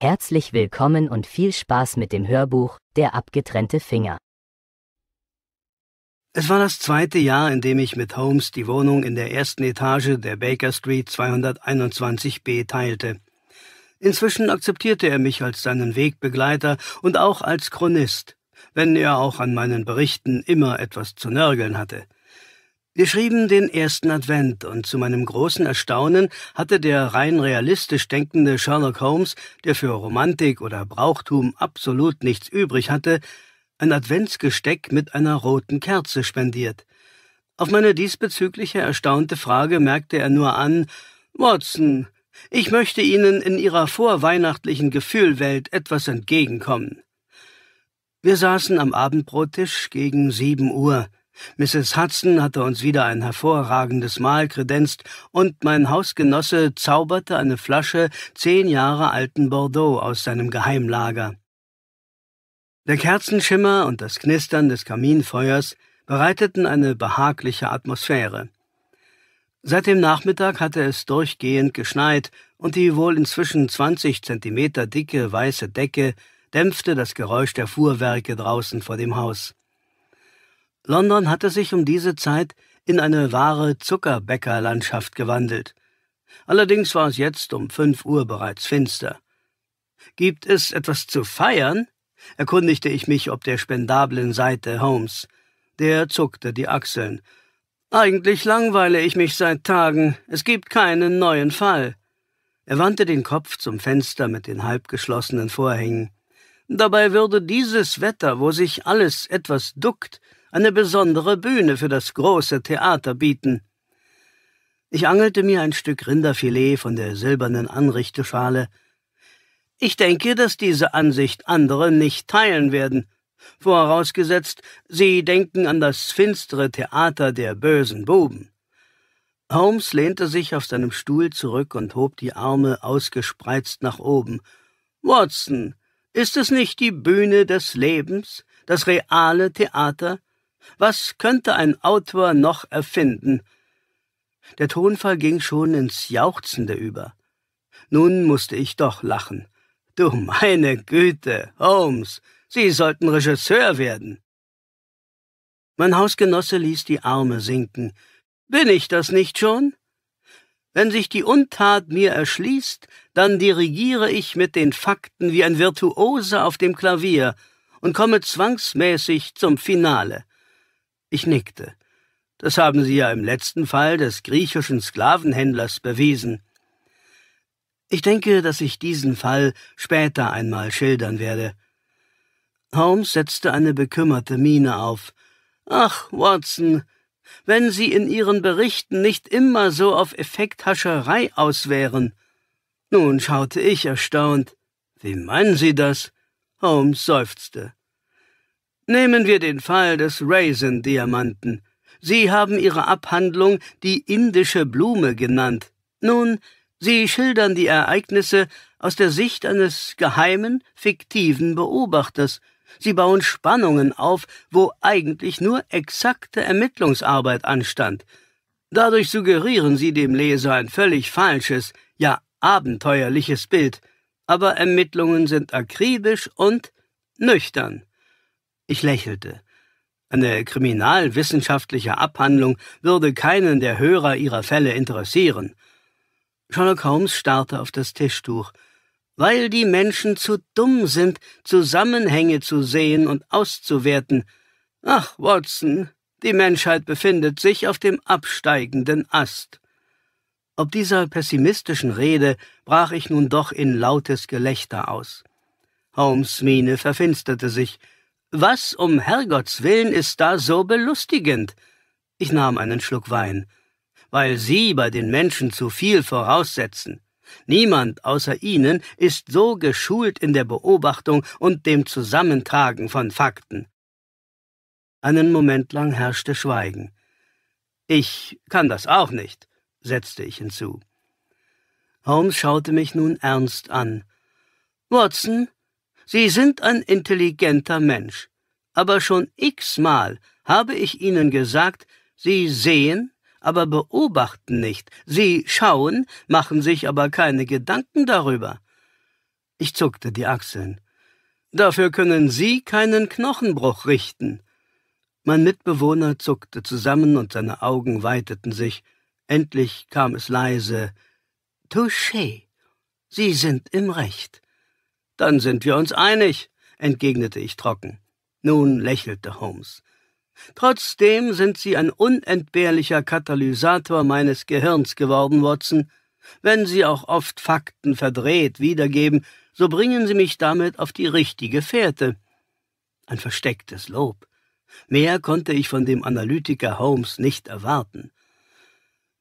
Herzlich willkommen und viel Spaß mit dem Hörbuch Der abgetrennte Finger. Es war das zweite Jahr, in dem ich mit Holmes die Wohnung in der ersten Etage der Baker Street 221b teilte. Inzwischen akzeptierte er mich als seinen Wegbegleiter und auch als Chronist, wenn er auch an meinen Berichten immer etwas zu nörgeln hatte. Wir schrieben den ersten Advent und zu meinem großen Erstaunen hatte der rein realistisch denkende Sherlock Holmes, der für Romantik oder Brauchtum absolut nichts übrig hatte, ein Adventsgesteck mit einer roten Kerze spendiert. Auf meine diesbezügliche erstaunte Frage merkte er nur an, Watson, ich möchte Ihnen in Ihrer vorweihnachtlichen Gefühlwelt etwas entgegenkommen. Wir saßen am Abendbrottisch gegen sieben Uhr. Mrs. Hudson hatte uns wieder ein hervorragendes Mahl kredenzt und mein Hausgenosse zauberte eine Flasche zehn Jahre alten Bordeaux aus seinem Geheimlager. Der Kerzenschimmer und das Knistern des Kaminfeuers bereiteten eine behagliche Atmosphäre. Seit dem Nachmittag hatte es durchgehend geschneit und die wohl inzwischen zwanzig Zentimeter dicke weiße Decke dämpfte das Geräusch der Fuhrwerke draußen vor dem Haus. London hatte sich um diese Zeit in eine wahre Zuckerbäckerlandschaft gewandelt. Allerdings war es jetzt um fünf Uhr bereits finster. Gibt es etwas zu feiern? erkundigte ich mich ob der spendablen Seite Holmes. Der zuckte die Achseln. Eigentlich langweile ich mich seit Tagen. Es gibt keinen neuen Fall. Er wandte den Kopf zum Fenster mit den halbgeschlossenen Vorhängen. Dabei würde dieses Wetter, wo sich alles etwas duckt, eine besondere Bühne für das große Theater bieten. Ich angelte mir ein Stück Rinderfilet von der silbernen Anrichteschale. Ich denke, dass diese Ansicht andere nicht teilen werden, vorausgesetzt, sie denken an das finstere Theater der bösen Buben. Holmes lehnte sich auf seinem Stuhl zurück und hob die Arme ausgespreizt nach oben. Watson, ist es nicht die Bühne des Lebens, das reale Theater, was könnte ein Autor noch erfinden? Der Tonfall ging schon ins Jauchzende über. Nun musste ich doch lachen. Du meine Güte, Holmes, Sie sollten Regisseur werden. Mein Hausgenosse ließ die Arme sinken. Bin ich das nicht schon? Wenn sich die Untat mir erschließt, dann dirigiere ich mit den Fakten wie ein Virtuose auf dem Klavier und komme zwangsmäßig zum Finale. Ich nickte. Das haben Sie ja im letzten Fall des griechischen Sklavenhändlers bewiesen. Ich denke, dass ich diesen Fall später einmal schildern werde. Holmes setzte eine bekümmerte Miene auf. Ach, Watson, wenn Sie in Ihren Berichten nicht immer so auf Effekthascherei aus wären. Nun schaute ich erstaunt. Wie meinen Sie das? Holmes seufzte. Nehmen wir den Fall des Raisin-Diamanten. Sie haben Ihre Abhandlung die indische Blume genannt. Nun, Sie schildern die Ereignisse aus der Sicht eines geheimen, fiktiven Beobachters. Sie bauen Spannungen auf, wo eigentlich nur exakte Ermittlungsarbeit anstand. Dadurch suggerieren Sie dem Leser ein völlig falsches, ja abenteuerliches Bild. Aber Ermittlungen sind akribisch und nüchtern. Ich lächelte. Eine kriminalwissenschaftliche Abhandlung würde keinen der Hörer ihrer Fälle interessieren. Sherlock Holmes starrte auf das Tischtuch. Weil die Menschen zu dumm sind, Zusammenhänge zu sehen und auszuwerten. Ach, Watson, die Menschheit befindet sich auf dem absteigenden Ast. Ob dieser pessimistischen Rede brach ich nun doch in lautes Gelächter aus. Holmes Miene verfinsterte sich. Was um Herrgotts willen ist da so belustigend? Ich nahm einen Schluck Wein, weil Sie bei den Menschen zu viel voraussetzen. Niemand außer Ihnen ist so geschult in der Beobachtung und dem Zusammentragen von Fakten. Einen Moment lang herrschte Schweigen. Ich kann das auch nicht, setzte ich hinzu. Holmes schaute mich nun ernst an. Watson, Sie sind ein intelligenter Mensch. Aber schon x-mal habe ich Ihnen gesagt, Sie sehen, aber beobachten nicht. Sie schauen, machen sich aber keine Gedanken darüber. Ich zuckte die Achseln. Dafür können Sie keinen Knochenbruch richten. Mein Mitbewohner zuckte zusammen und seine Augen weiteten sich. Endlich kam es leise. Touché. Sie sind im Recht. Dann sind wir uns einig, entgegnete ich trocken. Nun lächelte Holmes. Trotzdem sind Sie ein unentbehrlicher Katalysator meines Gehirns geworden, Watson. Wenn Sie auch oft Fakten verdreht wiedergeben, so bringen Sie mich damit auf die richtige Fährte. Ein verstecktes Lob. Mehr konnte ich von dem Analytiker Holmes nicht erwarten.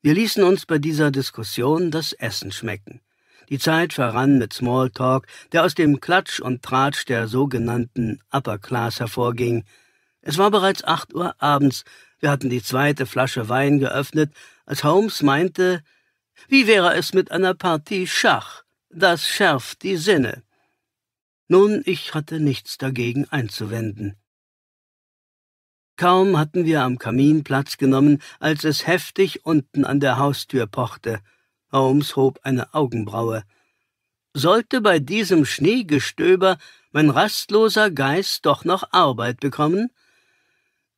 Wir ließen uns bei dieser Diskussion das Essen schmecken. Die Zeit verrann mit Smalltalk, der aus dem Klatsch und Tratsch der sogenannten Upper Class hervorging. Es war bereits acht Uhr abends, wir hatten die zweite Flasche Wein geöffnet, als Holmes meinte, wie wäre es mit einer Partie Schach? Das schärft die Sinne. Nun, ich hatte nichts dagegen einzuwenden. Kaum hatten wir am Kamin Platz genommen, als es heftig unten an der Haustür pochte. Holmes hob eine Augenbraue. Sollte bei diesem Schneegestöber mein rastloser Geist doch noch Arbeit bekommen?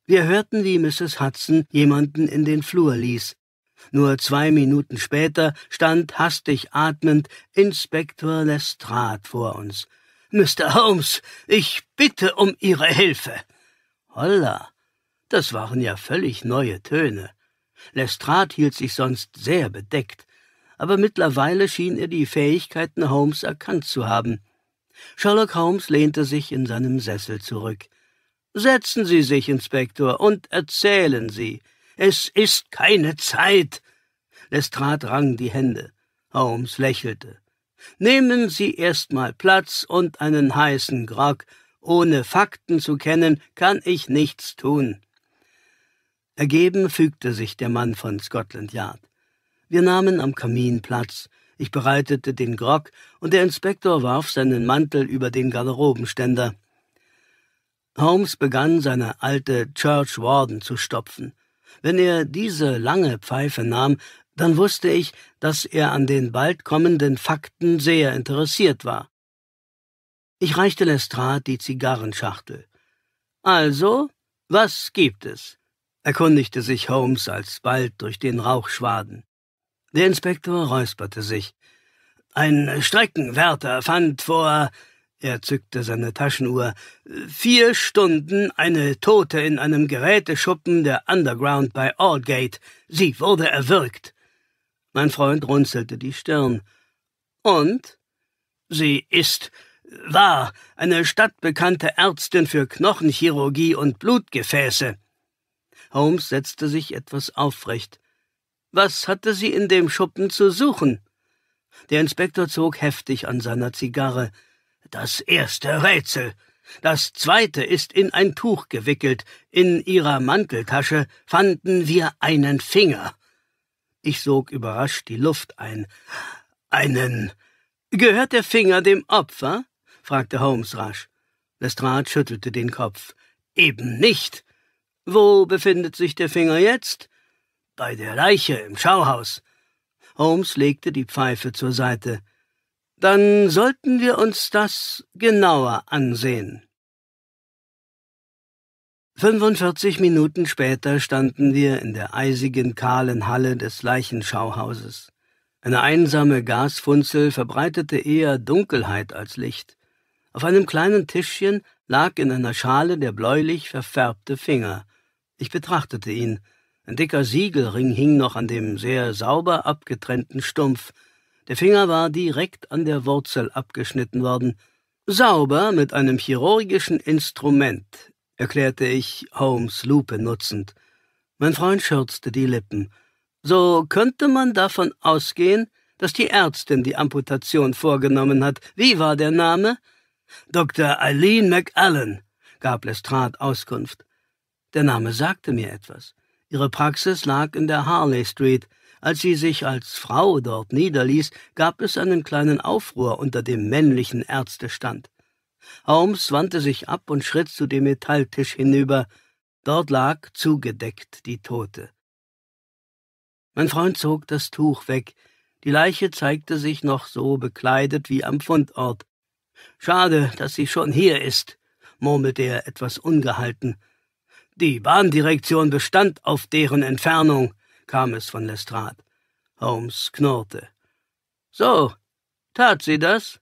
Wir hörten, wie Mrs. Hudson jemanden in den Flur ließ. Nur zwei Minuten später stand hastig atmend Inspektor Lestrade vor uns. Mr. Holmes, ich bitte um Ihre Hilfe. Holla, das waren ja völlig neue Töne. Lestrade hielt sich sonst sehr bedeckt aber mittlerweile schien er die Fähigkeiten Holmes erkannt zu haben. Sherlock Holmes lehnte sich in seinem Sessel zurück. Setzen Sie sich, Inspektor, und erzählen Sie. Es ist keine Zeit. Lestrade rang die Hände. Holmes lächelte. Nehmen Sie erst mal Platz und einen heißen Grog. Ohne Fakten zu kennen, kann ich nichts tun. Ergeben fügte sich der Mann von Scotland Yard. Wir nahmen am Kamin Platz. Ich bereitete den Grog und der Inspektor warf seinen Mantel über den Garderobenständer. Holmes begann, seine alte Church Warden zu stopfen. Wenn er diese lange Pfeife nahm, dann wusste ich, dass er an den bald kommenden Fakten sehr interessiert war. Ich reichte Lestrade die Zigarrenschachtel. Also, was gibt es? erkundigte sich Holmes alsbald durch den Rauchschwaden. Der Inspektor räusperte sich. Ein Streckenwärter fand vor er zückte seine Taschenuhr. Vier Stunden eine Tote in einem Geräteschuppen der Underground bei Aldgate. Sie wurde erwürgt. Mein Freund runzelte die Stirn. Und? Sie ist, war, eine stadtbekannte Ärztin für Knochenchirurgie und Blutgefäße. Holmes setzte sich etwas aufrecht. Was hatte sie in dem Schuppen zu suchen? Der Inspektor zog heftig an seiner Zigarre. Das erste Rätsel. Das zweite ist in ein Tuch gewickelt. In ihrer Manteltasche fanden wir einen Finger. Ich sog überrascht die Luft ein. Einen. Gehört der Finger dem Opfer? fragte Holmes rasch. Lestrade schüttelte den Kopf. Eben nicht. Wo befindet sich der Finger jetzt? bei der Leiche im Schauhaus. Holmes legte die Pfeife zur Seite. Dann sollten wir uns das genauer ansehen. 45 Minuten später standen wir in der eisigen, kahlen Halle des Leichenschauhauses. Eine einsame Gasfunzel verbreitete eher Dunkelheit als Licht. Auf einem kleinen Tischchen lag in einer Schale der bläulich verfärbte Finger. Ich betrachtete ihn. Ein dicker Siegelring hing noch an dem sehr sauber abgetrennten Stumpf. Der Finger war direkt an der Wurzel abgeschnitten worden. Sauber mit einem chirurgischen Instrument, erklärte ich Holmes Lupe nutzend. Mein Freund schürzte die Lippen. So könnte man davon ausgehen, dass die Ärztin die Amputation vorgenommen hat. Wie war der Name? Dr. Eileen McAllen, gab Lestrade Auskunft. Der Name sagte mir etwas. Ihre Praxis lag in der Harley Street. Als sie sich als Frau dort niederließ, gab es einen kleinen Aufruhr unter dem männlichen Ärztestand. Holmes wandte sich ab und schritt zu dem Metalltisch hinüber. Dort lag zugedeckt die Tote. Mein Freund zog das Tuch weg. Die Leiche zeigte sich noch so bekleidet wie am Fundort. Schade, dass sie schon hier ist, murmelte er etwas ungehalten. Die Bahndirektion bestand auf deren Entfernung, kam es von Lestrade. Holmes knurrte. So, tat sie das?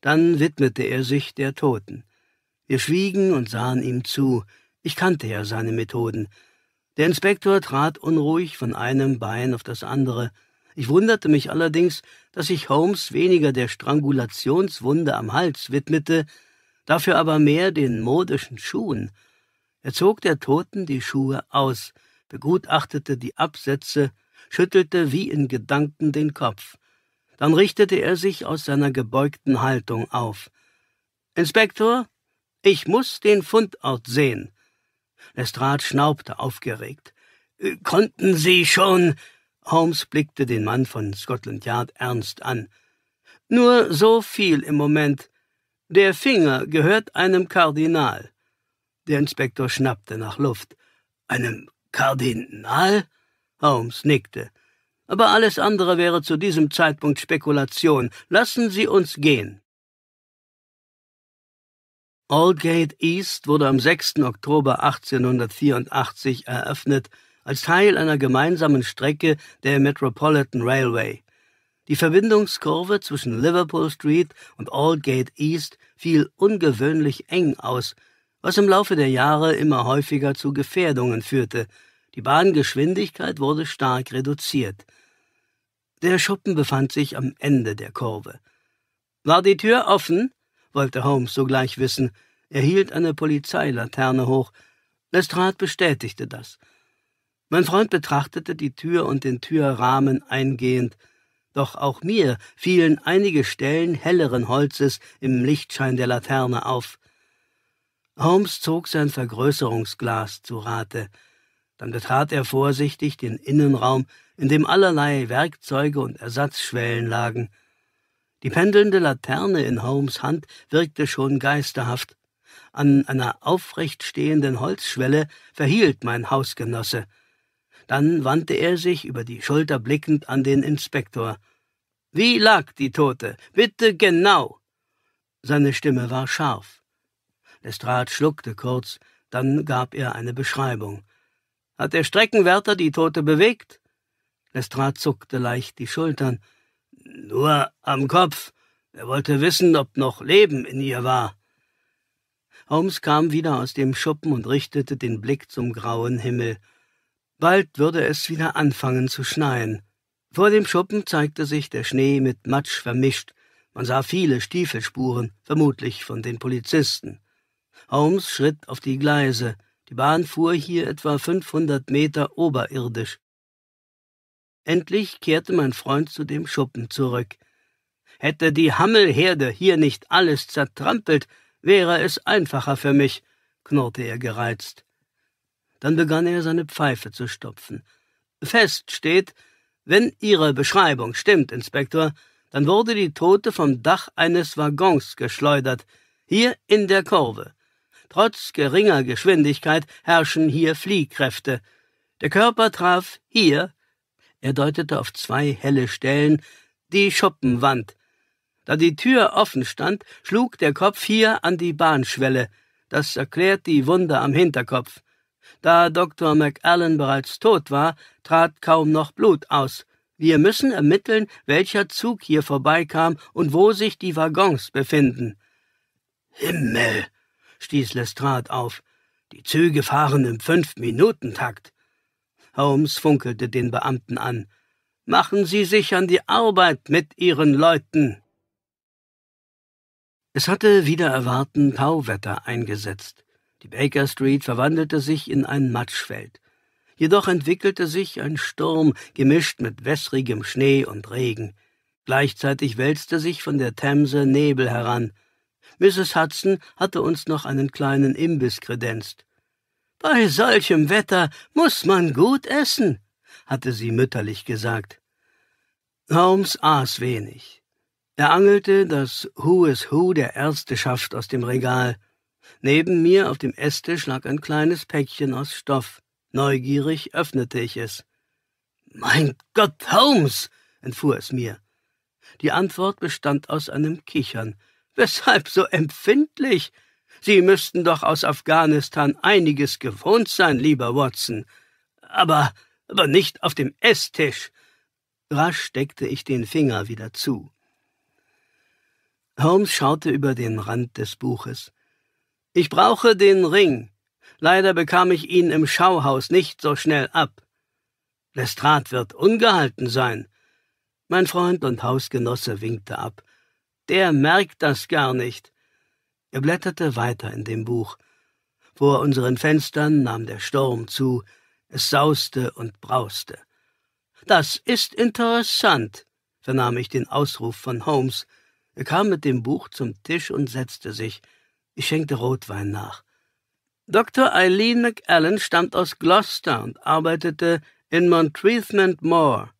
Dann widmete er sich der Toten. Wir schwiegen und sahen ihm zu. Ich kannte ja seine Methoden. Der Inspektor trat unruhig von einem Bein auf das andere. Ich wunderte mich allerdings, dass sich Holmes weniger der Strangulationswunde am Hals widmete, dafür aber mehr den modischen Schuhen. Er zog der Toten die Schuhe aus, begutachtete die Absätze, schüttelte wie in Gedanken den Kopf. Dann richtete er sich aus seiner gebeugten Haltung auf. Inspektor, ich muss den Fundort sehen. Lestrade schnaubte aufgeregt. Äh, konnten Sie schon? Holmes blickte den Mann von Scotland Yard ernst an. Nur so viel im Moment. Der Finger gehört einem Kardinal. Der Inspektor schnappte nach Luft. Einem Kardinal? Holmes nickte. Aber alles andere wäre zu diesem Zeitpunkt Spekulation. Lassen Sie uns gehen. Aldgate East wurde am 6. Oktober 1884 eröffnet als Teil einer gemeinsamen Strecke der Metropolitan Railway. Die Verbindungskurve zwischen Liverpool Street und Aldgate East fiel ungewöhnlich eng aus, was im Laufe der Jahre immer häufiger zu Gefährdungen führte. Die Bahngeschwindigkeit wurde stark reduziert. Der Schuppen befand sich am Ende der Kurve. War die Tür offen? wollte Holmes sogleich wissen. Er hielt eine Polizeilaterne hoch. Lestrade bestätigte das. Mein Freund betrachtete die Tür und den Türrahmen eingehend, doch auch mir fielen einige Stellen helleren Holzes im Lichtschein der Laterne auf. Holmes zog sein Vergrößerungsglas zu Rate. Dann betrat er vorsichtig den Innenraum, in dem allerlei Werkzeuge und Ersatzschwellen lagen. Die pendelnde Laterne in Holmes Hand wirkte schon geisterhaft. An einer aufrecht stehenden Holzschwelle verhielt mein Hausgenosse. Dann wandte er sich über die Schulter blickend an den Inspektor. Wie lag die Tote? Bitte genau. Seine Stimme war scharf. Lestrade schluckte kurz, dann gab er eine Beschreibung. Hat der Streckenwärter die Tote bewegt? Lestrade zuckte leicht die Schultern. Nur am Kopf. Er wollte wissen, ob noch Leben in ihr war. Holmes kam wieder aus dem Schuppen und richtete den Blick zum grauen Himmel. Bald würde es wieder anfangen zu schneien. Vor dem Schuppen zeigte sich der Schnee mit Matsch vermischt. Man sah viele Stiefelspuren, vermutlich von den Polizisten. Holmes schritt auf die Gleise. Die Bahn fuhr hier etwa 500 Meter oberirdisch. Endlich kehrte mein Freund zu dem Schuppen zurück. Hätte die Hammelherde hier nicht alles zertrampelt, wäre es einfacher für mich, knurrte er gereizt. Dann begann er seine Pfeife zu stopfen. Fest steht, wenn Ihre Beschreibung stimmt, Inspektor, dann wurde die Tote vom Dach eines Waggons geschleudert, hier in der Kurve. Trotz geringer Geschwindigkeit herrschen hier Fliehkräfte. Der Körper traf hier, er deutete auf zwei helle Stellen, die Schuppenwand. Da die Tür offen stand, schlug der Kopf hier an die Bahnschwelle. Das erklärt die Wunde am Hinterkopf. Da Dr. McAllen bereits tot war, trat kaum noch Blut aus. Wir müssen ermitteln, welcher Zug hier vorbeikam und wo sich die Waggons befinden. Himmel, stieß Lestrade auf. Die Züge fahren im Fünf-Minuten-Takt. Holmes funkelte den Beamten an. Machen Sie sich an die Arbeit mit Ihren Leuten. Es hatte wider Erwarten Tauwetter eingesetzt. Die Baker Street verwandelte sich in ein Matschfeld. Jedoch entwickelte sich ein Sturm, gemischt mit wässrigem Schnee und Regen. Gleichzeitig wälzte sich von der Themse Nebel heran. Mrs. Hudson hatte uns noch einen kleinen Imbiss kredenzt. Bei solchem Wetter muss man gut essen, hatte sie mütterlich gesagt. Holmes aß wenig. Er angelte das Who is Who der Ärzteschaft aus dem Regal. Neben mir auf dem Esstisch lag ein kleines Päckchen aus Stoff. Neugierig öffnete ich es. Mein Gott, Holmes! entfuhr es mir. Die Antwort bestand aus einem Kichern. Weshalb so empfindlich? Sie müssten doch aus Afghanistan einiges gewohnt sein, lieber Watson. Aber, aber nicht auf dem Esstisch. Rasch steckte ich den Finger wieder zu. Holmes schaute über den Rand des Buches. Ich brauche den Ring. Leider bekam ich ihn im Schauhaus nicht so schnell ab. Lestrade wird ungehalten sein. Mein Freund und Hausgenosse winkte ab. Der merkt das gar nicht. Er blätterte weiter in dem Buch. Vor unseren Fenstern nahm der Sturm zu, es sauste und brauste. Das ist interessant, vernahm ich den Ausruf von Holmes. Er kam mit dem Buch zum Tisch und setzte sich. Ich schenkte Rotwein nach. Dr. Eileen McAllen stammt aus Gloucester und arbeitete in Montreathment Moor.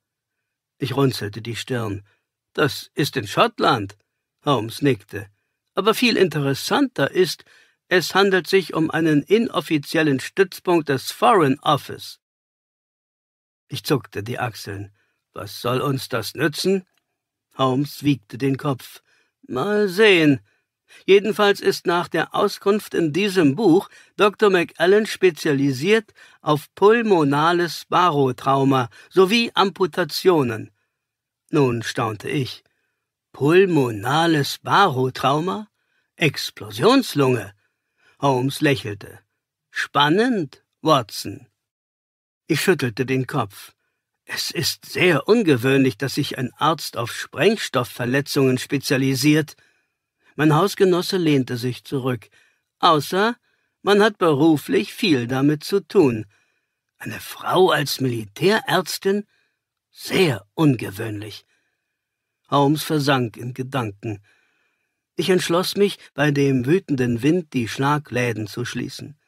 Ich runzelte die Stirn. Das ist in Schottland. Holmes nickte. Aber viel interessanter ist, es handelt sich um einen inoffiziellen Stützpunkt des Foreign Office. Ich zuckte die Achseln. Was soll uns das nützen? Holmes wiegte den Kopf. Mal sehen. Jedenfalls ist nach der Auskunft in diesem Buch Dr. McAllen spezialisiert auf pulmonales Barotrauma sowie Amputationen. Nun staunte ich. Pulmonales Barotrauma? Explosionslunge? Holmes lächelte. Spannend, Watson. Ich schüttelte den Kopf. Es ist sehr ungewöhnlich, dass sich ein Arzt auf Sprengstoffverletzungen spezialisiert. Mein Hausgenosse lehnte sich zurück. Außer, man hat beruflich viel damit zu tun. Eine Frau als Militärärztin? Sehr ungewöhnlich. Holmes versank in Gedanken. Ich entschloss mich, bei dem wütenden Wind die Schlagläden zu schließen.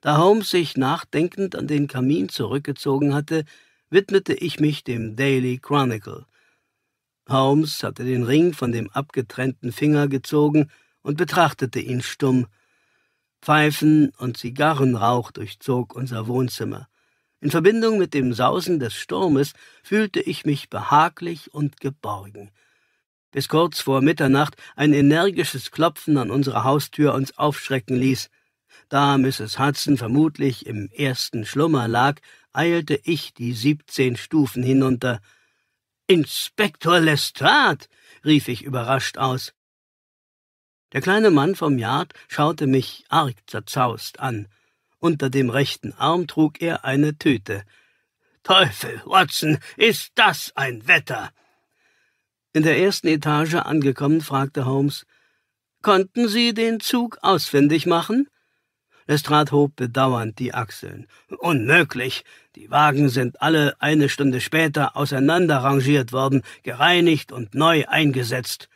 Da Holmes sich nachdenkend an den Kamin zurückgezogen hatte, widmete ich mich dem Daily Chronicle. Holmes hatte den Ring von dem abgetrennten Finger gezogen und betrachtete ihn stumm. Pfeifen und Zigarrenrauch durchzog unser Wohnzimmer. In Verbindung mit dem Sausen des Sturmes fühlte ich mich behaglich und geborgen. Bis kurz vor Mitternacht ein energisches Klopfen an unserer Haustür uns aufschrecken ließ. Da Mrs. Hudson vermutlich im ersten Schlummer lag, eilte ich die siebzehn Stufen hinunter. Inspektor Lestrade! rief ich überrascht aus. Der kleine Mann vom Yard schaute mich arg zerzaust an. Unter dem rechten Arm trug er eine Tüte. Teufel, Watson, ist das ein Wetter! In der ersten Etage angekommen, fragte Holmes, Konnten Sie den Zug ausfindig machen? Lestrade hob bedauernd die Achseln. Unmöglich. Die Wagen sind alle eine Stunde später auseinanderrangiert worden, gereinigt und neu eingesetzt.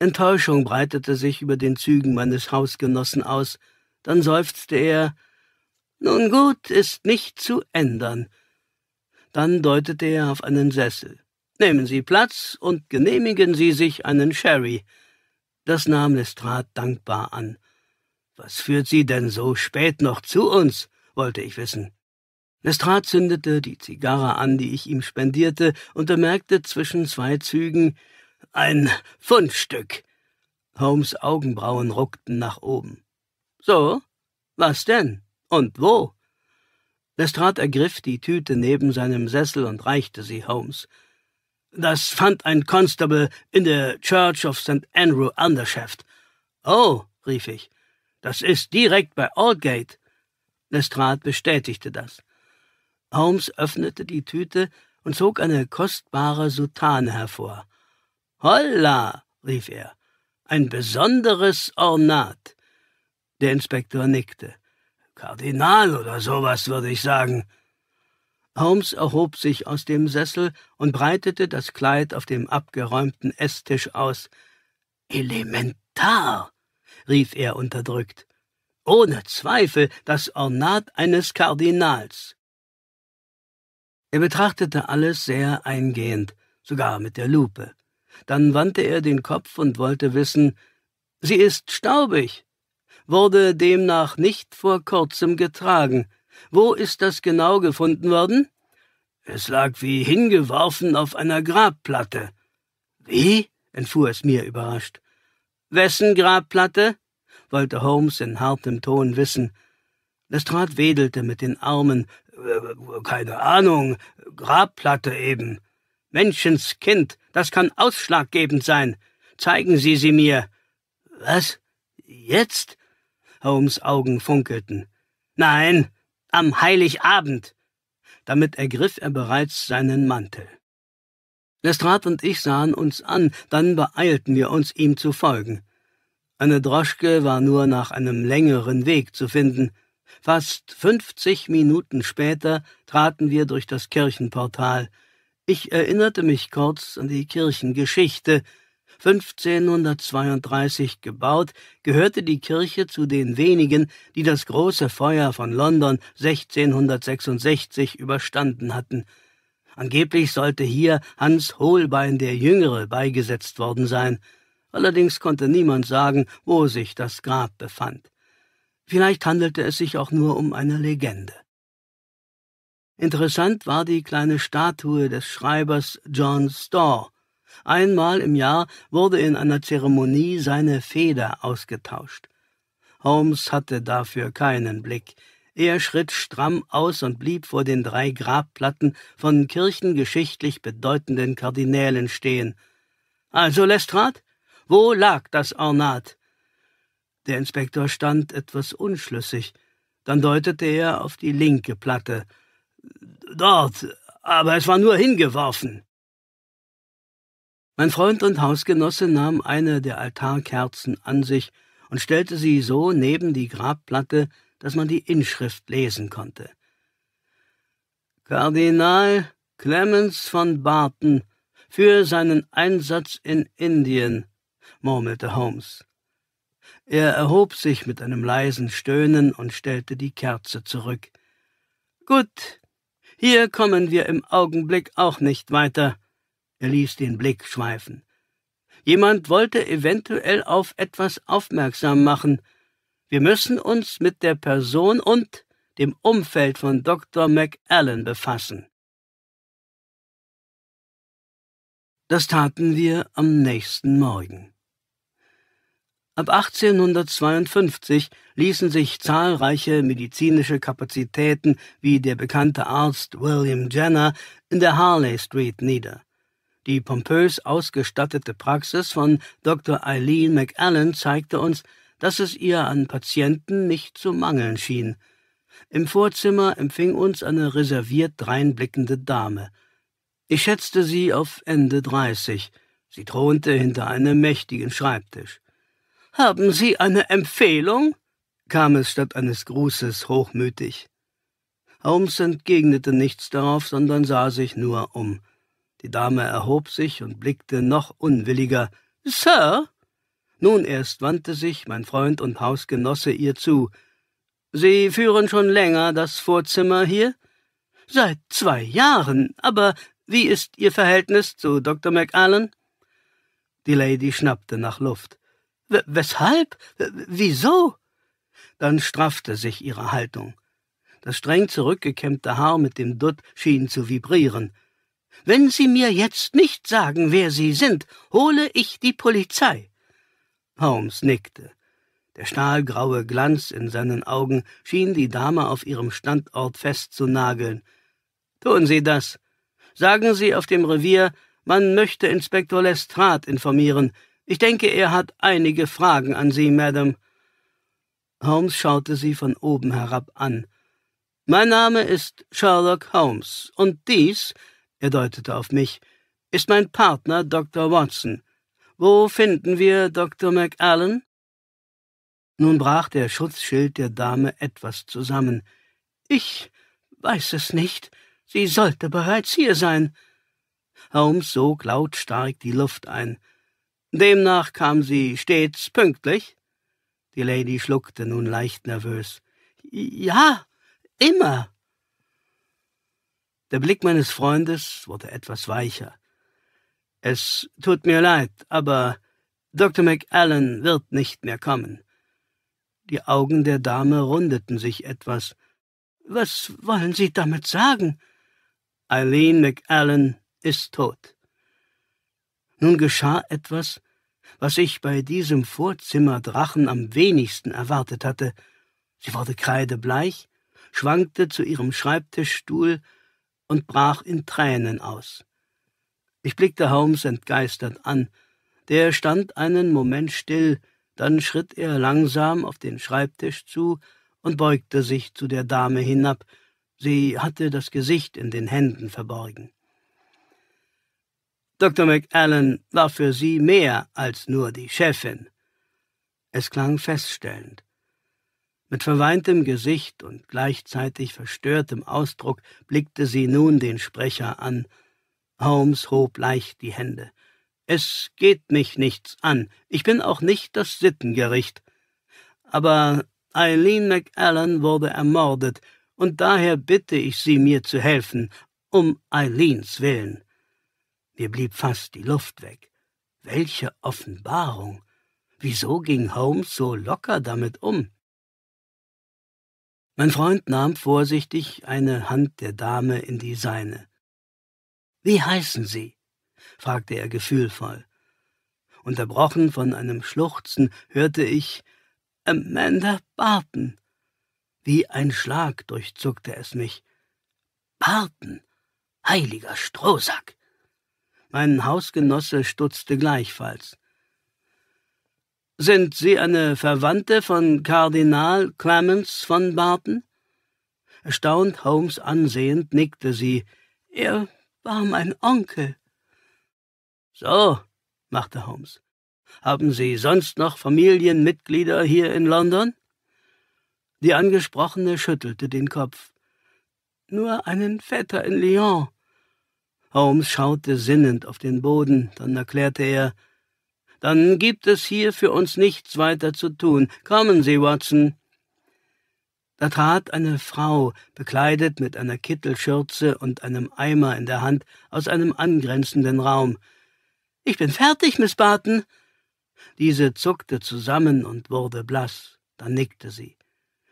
Enttäuschung breitete sich über den Zügen meines Hausgenossen aus. Dann seufzte er Nun gut, ist nicht zu ändern. Dann deutete er auf einen Sessel. Nehmen Sie Platz und genehmigen Sie sich einen Sherry. Das nahm Lestrade dankbar an. Was führt Sie denn so spät noch zu uns? wollte ich wissen. Lestrade zündete die Zigarre an, die ich ihm spendierte, und bemerkte zwischen zwei Zügen ein Fundstück. Holmes Augenbrauen ruckten nach oben. So? Was denn? Und wo? Lestrade ergriff die Tüte neben seinem Sessel und reichte sie Holmes. Das fand ein Constable in der Church of St. Andrew Undershaft. Oh, rief ich, das ist direkt bei Aldgate. Lestrade bestätigte das. Holmes öffnete die Tüte und zog eine kostbare Soutane hervor. Holla, rief er, ein besonderes Ornat. Der Inspektor nickte. Kardinal oder sowas, würde ich sagen. Holmes erhob sich aus dem Sessel und breitete das Kleid auf dem abgeräumten Esstisch aus. Elementar, rief er unterdrückt. Ohne Zweifel das Ornat eines Kardinals. Er betrachtete alles sehr eingehend, sogar mit der Lupe. Dann wandte er den Kopf und wollte wissen, Sie ist staubig, wurde demnach nicht vor kurzem getragen. Wo ist das genau gefunden worden? Es lag wie hingeworfen auf einer Grabplatte. Wie? entfuhr es mir überrascht. Wessen Grabplatte? wollte Holmes in hartem Ton wissen. Lestrade wedelte mit den Armen. Äh, keine Ahnung, Grabplatte eben. Menschenskind, das kann ausschlaggebend sein. Zeigen Sie sie mir. Was? Jetzt? Holmes Augen funkelten. Nein, am Heiligabend. Damit ergriff er bereits seinen Mantel. Lestrade und ich sahen uns an, dann beeilten wir uns, ihm zu folgen. Eine Droschke war nur nach einem längeren Weg zu finden. Fast fünfzig Minuten später traten wir durch das Kirchenportal. Ich erinnerte mich kurz an die Kirchengeschichte, 1532 gebaut, gehörte die Kirche zu den wenigen, die das große Feuer von London 1666 überstanden hatten. Angeblich sollte hier Hans Holbein der Jüngere beigesetzt worden sein. Allerdings konnte niemand sagen, wo sich das Grab befand. Vielleicht handelte es sich auch nur um eine Legende. Interessant war die kleine Statue des Schreibers John Storr, Einmal im Jahr wurde in einer Zeremonie seine Feder ausgetauscht. Holmes hatte dafür keinen Blick. Er schritt stramm aus und blieb vor den drei Grabplatten von kirchengeschichtlich bedeutenden Kardinälen stehen. Also, Lestrade, wo lag das Ornat? Der Inspektor stand etwas unschlüssig. Dann deutete er auf die linke Platte. Dort, aber es war nur hingeworfen. Mein Freund und Hausgenosse nahm eine der Altarkerzen an sich und stellte sie so neben die Grabplatte, dass man die Inschrift lesen konnte. Kardinal Clemens von Barton für seinen Einsatz in Indien, murmelte Holmes. Er erhob sich mit einem leisen Stöhnen und stellte die Kerze zurück. Gut, hier kommen wir im Augenblick auch nicht weiter, er ließ den Blick schweifen. Jemand wollte eventuell auf etwas aufmerksam machen. Wir müssen uns mit der Person und dem Umfeld von Dr. McAllen befassen. Das taten wir am nächsten Morgen. Ab 1852 ließen sich zahlreiche medizinische Kapazitäten wie der bekannte Arzt William Jenner in der Harley Street nieder. Die pompös ausgestattete Praxis von Dr. Eileen McAllen zeigte uns, dass es ihr an Patienten nicht zu mangeln schien. Im Vorzimmer empfing uns eine reserviert dreinblickende Dame. Ich schätzte sie auf Ende dreißig. Sie thronte hinter einem mächtigen Schreibtisch. Haben Sie eine Empfehlung? kam es statt eines Grußes hochmütig. Holmes entgegnete nichts darauf, sondern sah sich nur um. Die Dame erhob sich und blickte noch unwilliger. Sir? Nun erst wandte sich mein Freund und Hausgenosse ihr zu. Sie führen schon länger das Vorzimmer hier? Seit zwei Jahren, aber wie ist Ihr Verhältnis zu Dr. McAllen? Die Lady schnappte nach Luft. W weshalb? W wieso? Dann straffte sich ihre Haltung. Das streng zurückgekämmte Haar mit dem Dutt schien zu vibrieren. Wenn Sie mir jetzt nicht sagen, wer Sie sind, hole ich die Polizei. Holmes nickte. Der stahlgraue Glanz in seinen Augen schien die Dame auf ihrem Standort festzunageln. Tun Sie das. Sagen Sie auf dem Revier, man möchte Inspektor Lestrade informieren. Ich denke, er hat einige Fragen an Sie, Madame. Holmes schaute sie von oben herab an. Mein Name ist Sherlock Holmes, und dies er deutete auf mich, ist mein Partner Dr. Watson. Wo finden wir Dr. McAllen? Nun brach der Schutzschild der Dame etwas zusammen. Ich weiß es nicht. Sie sollte bereits hier sein. Holmes sog lautstark die Luft ein. Demnach kam sie stets pünktlich? Die Lady schluckte nun leicht nervös. Ja, immer. Der Blick meines Freundes wurde etwas weicher. Es tut mir leid, aber Dr. McAllen wird nicht mehr kommen. Die Augen der Dame rundeten sich etwas. Was wollen Sie damit sagen? Eileen McAllen ist tot. Nun geschah etwas, was ich bei diesem Vorzimmerdrachen am wenigsten erwartet hatte. Sie wurde kreidebleich, schwankte zu ihrem Schreibtischstuhl und brach in Tränen aus. Ich blickte Holmes entgeistert an. Der stand einen Moment still, dann schritt er langsam auf den Schreibtisch zu und beugte sich zu der Dame hinab. Sie hatte das Gesicht in den Händen verborgen. Dr. McAllen war für sie mehr als nur die Chefin. Es klang feststellend. Mit verweintem Gesicht und gleichzeitig verstörtem Ausdruck blickte sie nun den Sprecher an. Holmes hob leicht die Hände. Es geht mich nichts an. Ich bin auch nicht das Sittengericht. Aber Eileen McAllen wurde ermordet, und daher bitte ich Sie, mir zu helfen, um Eileens willen. Mir blieb fast die Luft weg. Welche Offenbarung! Wieso ging Holmes so locker damit um? Mein Freund nahm vorsichtig eine Hand der Dame in die seine. Wie heißen Sie? fragte er gefühlvoll. Unterbrochen von einem Schluchzen hörte ich Amanda Barton. Wie ein Schlag durchzuckte es mich. Barton, heiliger Strohsack! Mein Hausgenosse stutzte gleichfalls. Sind Sie eine Verwandte von Kardinal Clemens von Barton? Erstaunt Holmes ansehend nickte sie. Er war mein Onkel. So, machte Holmes. Haben Sie sonst noch Familienmitglieder hier in London? Die Angesprochene schüttelte den Kopf. Nur einen Vetter in Lyon. Holmes schaute sinnend auf den Boden, dann erklärte er, dann gibt es hier für uns nichts weiter zu tun. Kommen Sie, Watson. Da trat eine Frau, bekleidet mit einer Kittelschürze und einem Eimer in der Hand, aus einem angrenzenden Raum. Ich bin fertig, Miss Barton. Diese zuckte zusammen und wurde blass. Dann nickte sie.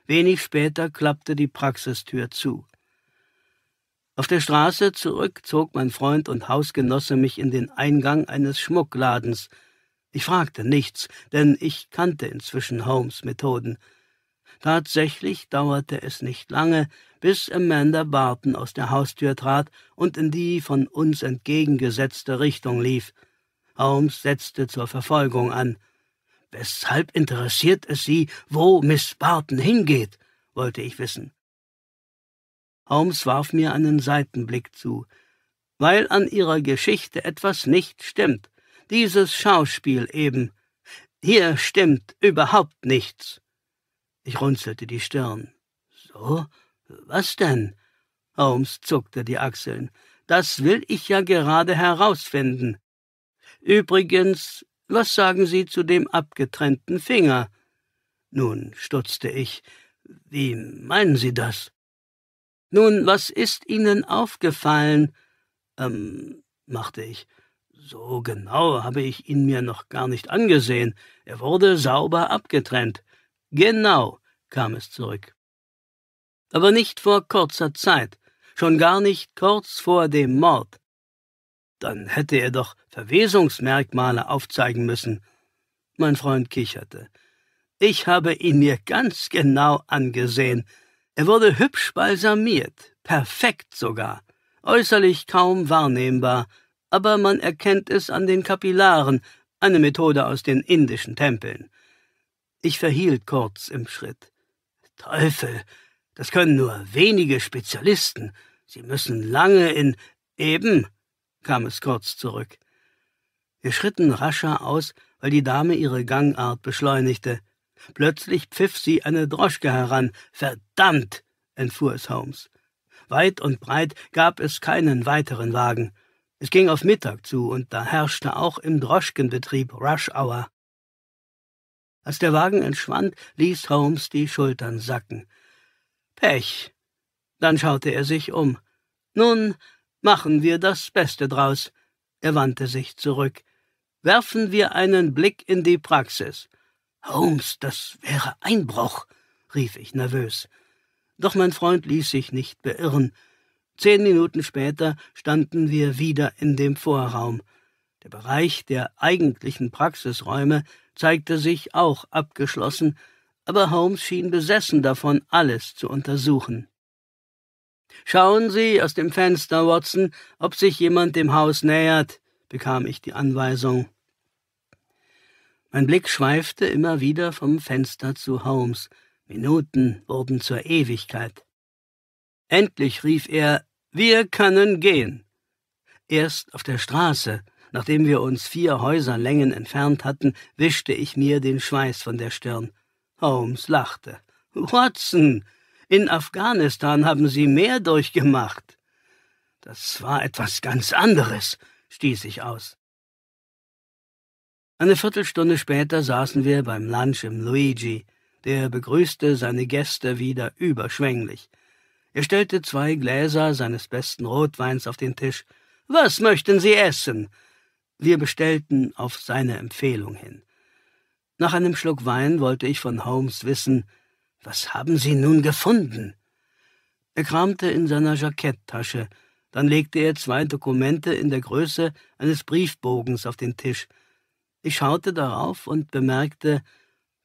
Wenig später klappte die Praxistür zu. Auf der Straße zurück zog mein Freund und Hausgenosse mich in den Eingang eines Schmuckladens, ich fragte nichts, denn ich kannte inzwischen Holmes Methoden. Tatsächlich dauerte es nicht lange, bis Amanda Barton aus der Haustür trat und in die von uns entgegengesetzte Richtung lief. Holmes setzte zur Verfolgung an. Weshalb interessiert es Sie, wo Miss Barton hingeht? wollte ich wissen. Holmes warf mir einen Seitenblick zu. Weil an ihrer Geschichte etwas nicht stimmt, dieses Schauspiel eben. Hier stimmt überhaupt nichts. Ich runzelte die Stirn. So? Was denn? Holmes zuckte die Achseln. Das will ich ja gerade herausfinden. Übrigens, was sagen Sie zu dem abgetrennten Finger? Nun stutzte ich. Wie meinen Sie das? Nun, was ist Ihnen aufgefallen? Ähm, machte ich. So genau habe ich ihn mir noch gar nicht angesehen. Er wurde sauber abgetrennt. Genau, kam es zurück. Aber nicht vor kurzer Zeit, schon gar nicht kurz vor dem Mord. Dann hätte er doch Verwesungsmerkmale aufzeigen müssen. Mein Freund kicherte. Ich habe ihn mir ganz genau angesehen. Er wurde hübsch balsamiert, perfekt sogar, äußerlich kaum wahrnehmbar, aber man erkennt es an den Kapillaren, eine Methode aus den indischen Tempeln. Ich verhielt kurz im Schritt. Teufel, das können nur wenige Spezialisten. Sie müssen lange in eben, kam es kurz zurück. Wir schritten rascher aus, weil die Dame ihre Gangart beschleunigte. Plötzlich pfiff sie eine Droschke heran. Verdammt! entfuhr es Holmes. Weit und breit gab es keinen weiteren Wagen. Es ging auf Mittag zu und da herrschte auch im Droschkenbetrieb Rush Hour. Als der Wagen entschwand, ließ Holmes die Schultern sacken. Pech. Dann schaute er sich um. Nun machen wir das Beste draus. Er wandte sich zurück. Werfen wir einen Blick in die Praxis. Holmes, das wäre Einbruch, rief ich nervös. Doch mein Freund ließ sich nicht beirren. Zehn Minuten später standen wir wieder in dem Vorraum. Der Bereich der eigentlichen Praxisräume zeigte sich auch abgeschlossen, aber Holmes schien besessen davon, alles zu untersuchen. Schauen Sie aus dem Fenster, Watson, ob sich jemand dem Haus nähert, bekam ich die Anweisung. Mein Blick schweifte immer wieder vom Fenster zu Holmes. Minuten wurden zur Ewigkeit. Endlich rief er wir können gehen. Erst auf der Straße, nachdem wir uns vier Häuserlängen entfernt hatten, wischte ich mir den Schweiß von der Stirn. Holmes lachte. Watson, in Afghanistan haben Sie mehr durchgemacht. Das war etwas ganz anderes, stieß ich aus. Eine Viertelstunde später saßen wir beim Lunch im Luigi. Der begrüßte seine Gäste wieder überschwänglich. Er stellte zwei Gläser seines besten Rotweins auf den Tisch. Was möchten Sie essen? Wir bestellten auf seine Empfehlung hin. Nach einem Schluck Wein wollte ich von Holmes wissen, was haben Sie nun gefunden? Er kramte in seiner Jacketttasche, dann legte er zwei Dokumente in der Größe eines Briefbogens auf den Tisch. Ich schaute darauf und bemerkte,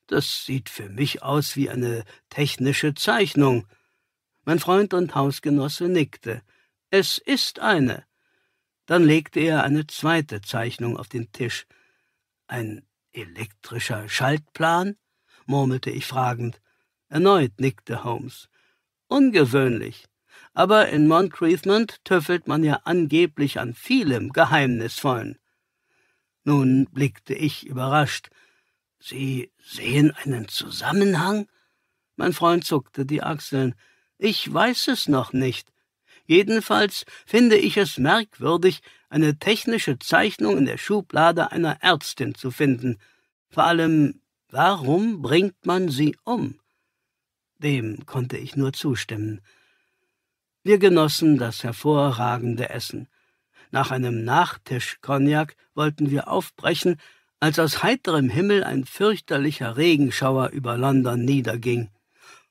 das sieht für mich aus wie eine technische Zeichnung. Mein Freund und Hausgenosse nickte. Es ist eine. Dann legte er eine zweite Zeichnung auf den Tisch. Ein elektrischer Schaltplan? murmelte ich fragend. Erneut nickte Holmes. Ungewöhnlich. Aber in Moncriefmont töffelt man ja angeblich an vielem Geheimnisvollen. Nun blickte ich überrascht. Sie sehen einen Zusammenhang? Mein Freund zuckte die Achseln. Ich weiß es noch nicht. Jedenfalls finde ich es merkwürdig, eine technische Zeichnung in der Schublade einer Ärztin zu finden. Vor allem, warum bringt man sie um? Dem konnte ich nur zustimmen. Wir genossen das hervorragende Essen. Nach einem Nachtisch Cognac wollten wir aufbrechen, als aus heiterem Himmel ein fürchterlicher Regenschauer über London niederging.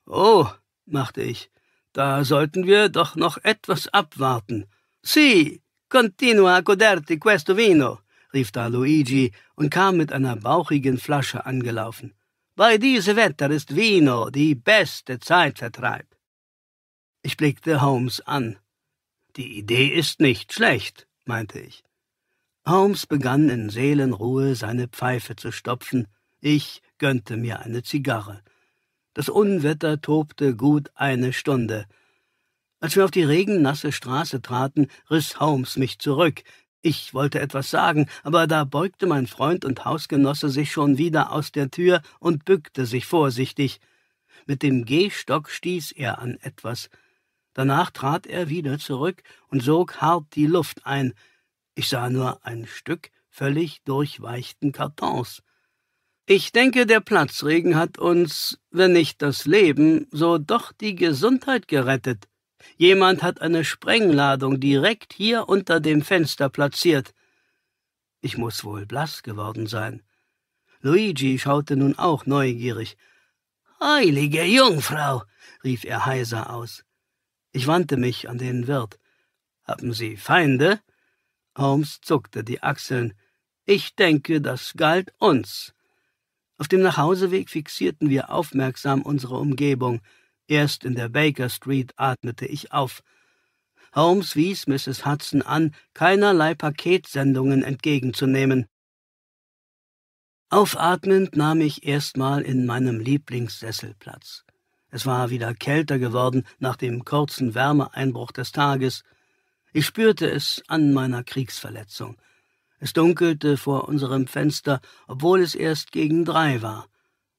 Oh, machte ich, da sollten wir doch noch etwas abwarten. Si, continua a goderti questo vino, rief da Luigi und kam mit einer bauchigen Flasche angelaufen. Bei diesem Wetter ist Vino die beste Zeitvertreib. Ich blickte Holmes an. Die Idee ist nicht schlecht, meinte ich. Holmes begann in Seelenruhe seine Pfeife zu stopfen, ich gönnte mir eine Zigarre. Das Unwetter tobte gut eine Stunde. Als wir auf die regennasse Straße traten, riss Holmes mich zurück. Ich wollte etwas sagen, aber da beugte mein Freund und Hausgenosse sich schon wieder aus der Tür und bückte sich vorsichtig. Mit dem Gehstock stieß er an etwas. Danach trat er wieder zurück und sog hart die Luft ein. Ich sah nur ein Stück völlig durchweichten Kartons. Ich denke, der Platzregen hat uns, wenn nicht das Leben, so doch die Gesundheit gerettet. Jemand hat eine Sprengladung direkt hier unter dem Fenster platziert. Ich muss wohl blass geworden sein. Luigi schaute nun auch neugierig. Heilige Jungfrau, rief er heiser aus. Ich wandte mich an den Wirt. Haben Sie Feinde? Holmes zuckte die Achseln. Ich denke, das galt uns. Auf dem Nachhauseweg fixierten wir aufmerksam unsere Umgebung. Erst in der Baker Street atmete ich auf. Holmes wies Mrs. Hudson an, keinerlei Paketsendungen entgegenzunehmen. Aufatmend nahm ich erstmal in meinem Lieblingssessel Platz. Es war wieder kälter geworden nach dem kurzen Wärmeeinbruch des Tages. Ich spürte es an meiner Kriegsverletzung. Es dunkelte vor unserem Fenster, obwohl es erst gegen drei war.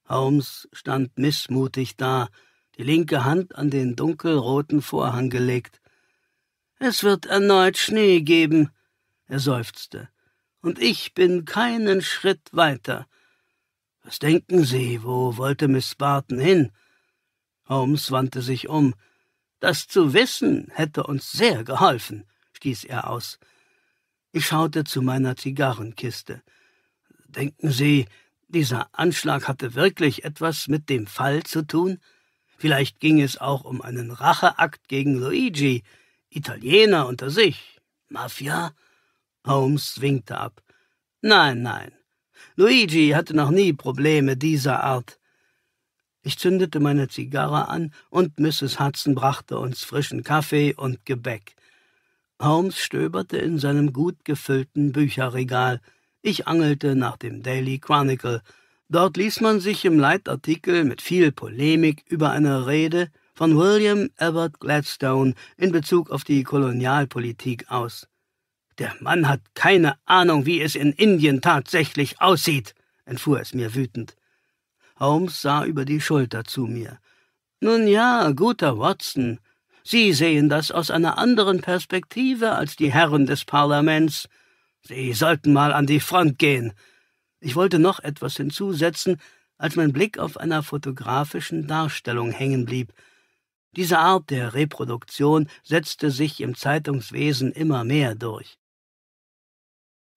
Holmes stand missmutig da, die linke Hand an den dunkelroten Vorhang gelegt. Es wird erneut Schnee geben, er seufzte, und ich bin keinen Schritt weiter. Was denken Sie, wo wollte Miss Barton hin? Holmes wandte sich um. Das zu wissen hätte uns sehr geholfen, stieß er aus. Ich schaute zu meiner Zigarrenkiste. Denken Sie, dieser Anschlag hatte wirklich etwas mit dem Fall zu tun? Vielleicht ging es auch um einen Racheakt gegen Luigi, Italiener unter sich. Mafia? Holmes winkte ab. Nein, nein. Luigi hatte noch nie Probleme dieser Art. Ich zündete meine Zigarre an und Mrs. Hudson brachte uns frischen Kaffee und Gebäck. Holmes stöberte in seinem gut gefüllten Bücherregal. Ich angelte nach dem Daily Chronicle. Dort ließ man sich im Leitartikel mit viel Polemik über eine Rede von William Everett Gladstone in Bezug auf die Kolonialpolitik aus. Der Mann hat keine Ahnung, wie es in Indien tatsächlich aussieht, entfuhr es mir wütend. Holmes sah über die Schulter zu mir. Nun ja, guter Watson, Sie sehen das aus einer anderen Perspektive als die Herren des Parlaments. Sie sollten mal an die Front gehen. Ich wollte noch etwas hinzusetzen, als mein Blick auf einer fotografischen Darstellung hängen blieb. Diese Art der Reproduktion setzte sich im Zeitungswesen immer mehr durch.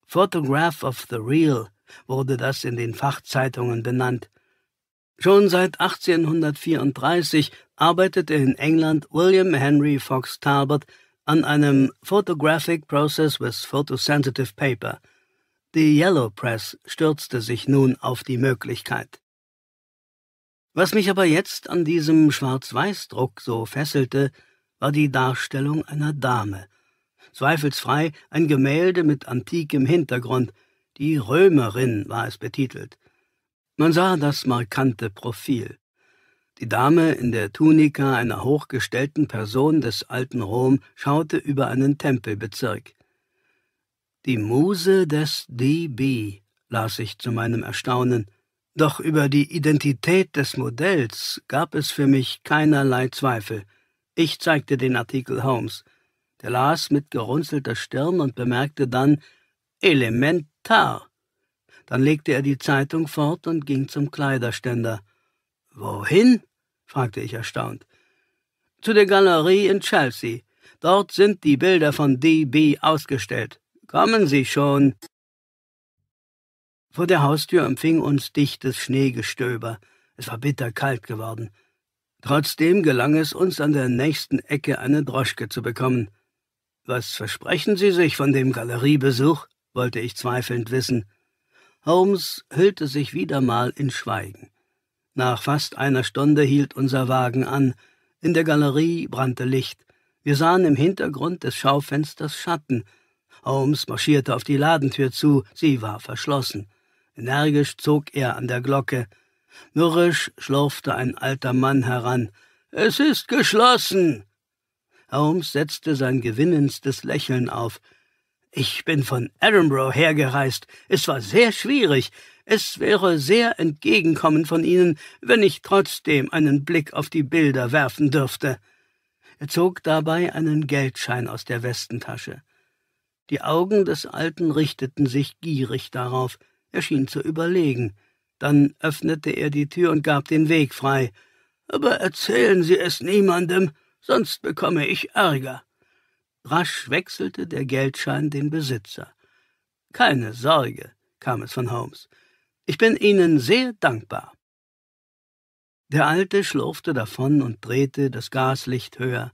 Photograph of the Real wurde das in den Fachzeitungen benannt. Schon seit 1834 arbeitete in England William Henry Fox Talbot an einem Photographic Process with Photosensitive Paper. Die Yellow Press stürzte sich nun auf die Möglichkeit. Was mich aber jetzt an diesem Schwarz-Weiß-Druck so fesselte, war die Darstellung einer Dame. Zweifelsfrei ein Gemälde mit antikem Hintergrund. Die Römerin war es betitelt. Man sah das markante Profil. Die Dame in der Tunika einer hochgestellten Person des alten Rom schaute über einen Tempelbezirk. Die Muse des DB, las ich zu meinem Erstaunen, doch über die Identität des Modells gab es für mich keinerlei Zweifel. Ich zeigte den Artikel Holmes. Der las mit gerunzelter Stirn und bemerkte dann Elementar. Dann legte er die Zeitung fort und ging zum Kleiderständer. Wohin? fragte ich erstaunt. Zu der Galerie in Chelsea. Dort sind die Bilder von DB ausgestellt. Kommen Sie schon. Vor der Haustür empfing uns dichtes Schneegestöber. Es war bitterkalt geworden. Trotzdem gelang es uns, an der nächsten Ecke eine Droschke zu bekommen. Was versprechen Sie sich von dem Galeriebesuch? wollte ich zweifelnd wissen. Holmes hüllte sich wieder mal in Schweigen. Nach fast einer Stunde hielt unser Wagen an. In der Galerie brannte Licht. Wir sahen im Hintergrund des Schaufensters Schatten. Holmes marschierte auf die Ladentür zu, sie war verschlossen. Energisch zog er an der Glocke. Mürrisch schlurfte ein alter Mann heran. Es ist geschlossen. Holmes setzte sein gewinnendstes Lächeln auf. Ich bin von Edinburgh hergereist. Es war sehr schwierig. Es wäre sehr entgegenkommend von Ihnen, wenn ich trotzdem einen Blick auf die Bilder werfen dürfte. Er zog dabei einen Geldschein aus der Westentasche. Die Augen des Alten richteten sich gierig darauf. Er schien zu überlegen. Dann öffnete er die Tür und gab den Weg frei. Aber erzählen Sie es niemandem, sonst bekomme ich Ärger. Rasch wechselte der Geldschein den Besitzer. Keine Sorge, kam es von Holmes. Ich bin Ihnen sehr dankbar. Der Alte schlurfte davon und drehte das Gaslicht höher.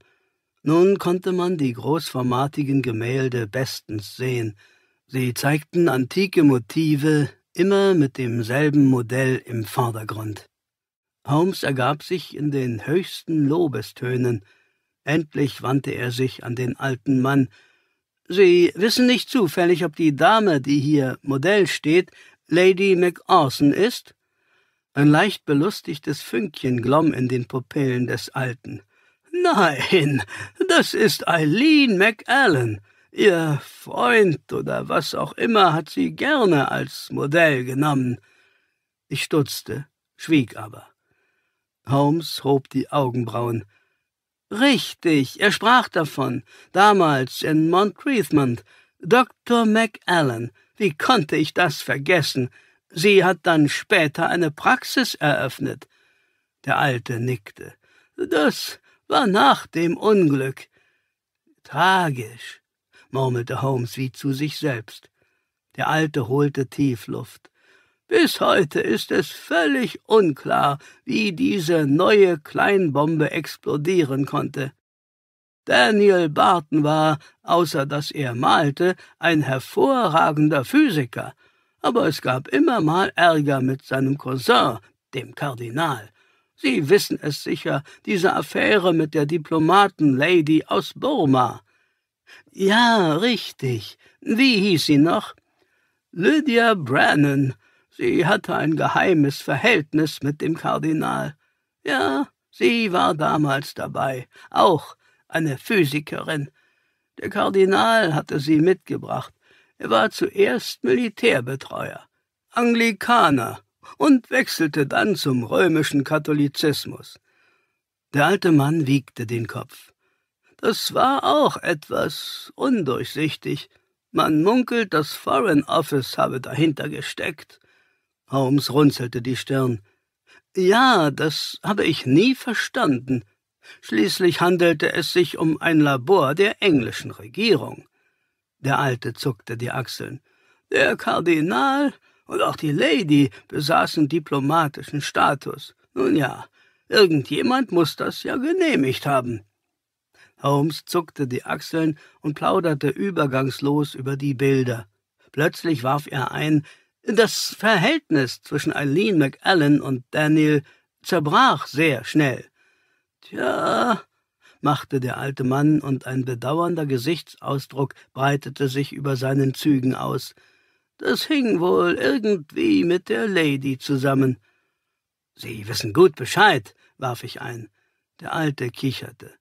Nun konnte man die großformatigen Gemälde bestens sehen. Sie zeigten antike Motive, immer mit demselben Modell im Vordergrund. Holmes ergab sich in den höchsten Lobestönen. Endlich wandte er sich an den alten Mann. Sie wissen nicht zufällig, ob die Dame, die hier Modell steht, Lady Macawson ist? Ein leicht belustigtes Fünkchen glomm in den Pupillen des Alten. Nein, das ist Eileen MacAllen. Ihr Freund oder was auch immer hat sie gerne als Modell genommen. Ich stutzte, schwieg aber. Holmes hob die Augenbrauen. Richtig, er sprach davon, damals in Montreathmont. Dr. MacAllen, wie konnte ich das vergessen? Sie hat dann später eine Praxis eröffnet. Der Alte nickte. Das war nach dem Unglück. Tragisch, murmelte Holmes wie zu sich selbst. Der Alte holte Tiefluft. Bis heute ist es völlig unklar, wie diese neue Kleinbombe explodieren konnte. Daniel Barton war, außer dass er malte, ein hervorragender Physiker, aber es gab immer mal Ärger mit seinem Cousin, dem Kardinal. Sie wissen es sicher, diese Affäre mit der Diplomatenlady aus Burma. Ja, richtig. Wie hieß sie noch? Lydia Brennan. Sie hatte ein geheimes Verhältnis mit dem Kardinal. Ja, sie war damals dabei, auch eine Physikerin. Der Kardinal hatte sie mitgebracht. Er war zuerst Militärbetreuer, Anglikaner und wechselte dann zum römischen Katholizismus. Der alte Mann wiegte den Kopf. Das war auch etwas undurchsichtig. Man munkelt, das Foreign Office habe dahinter gesteckt. Holmes runzelte die Stirn. Ja, das habe ich nie verstanden. Schließlich handelte es sich um ein Labor der englischen Regierung. Der Alte zuckte die Achseln. Der Kardinal und auch die Lady besaßen diplomatischen Status. Nun ja, irgendjemand muss das ja genehmigt haben. Holmes zuckte die Achseln und plauderte übergangslos über die Bilder. Plötzlich warf er ein, das Verhältnis zwischen Eileen McAllen und Daniel zerbrach sehr schnell. Tja, machte der alte Mann, und ein bedauernder Gesichtsausdruck breitete sich über seinen Zügen aus. Das hing wohl irgendwie mit der Lady zusammen. Sie wissen gut Bescheid, warf ich ein. Der Alte kicherte.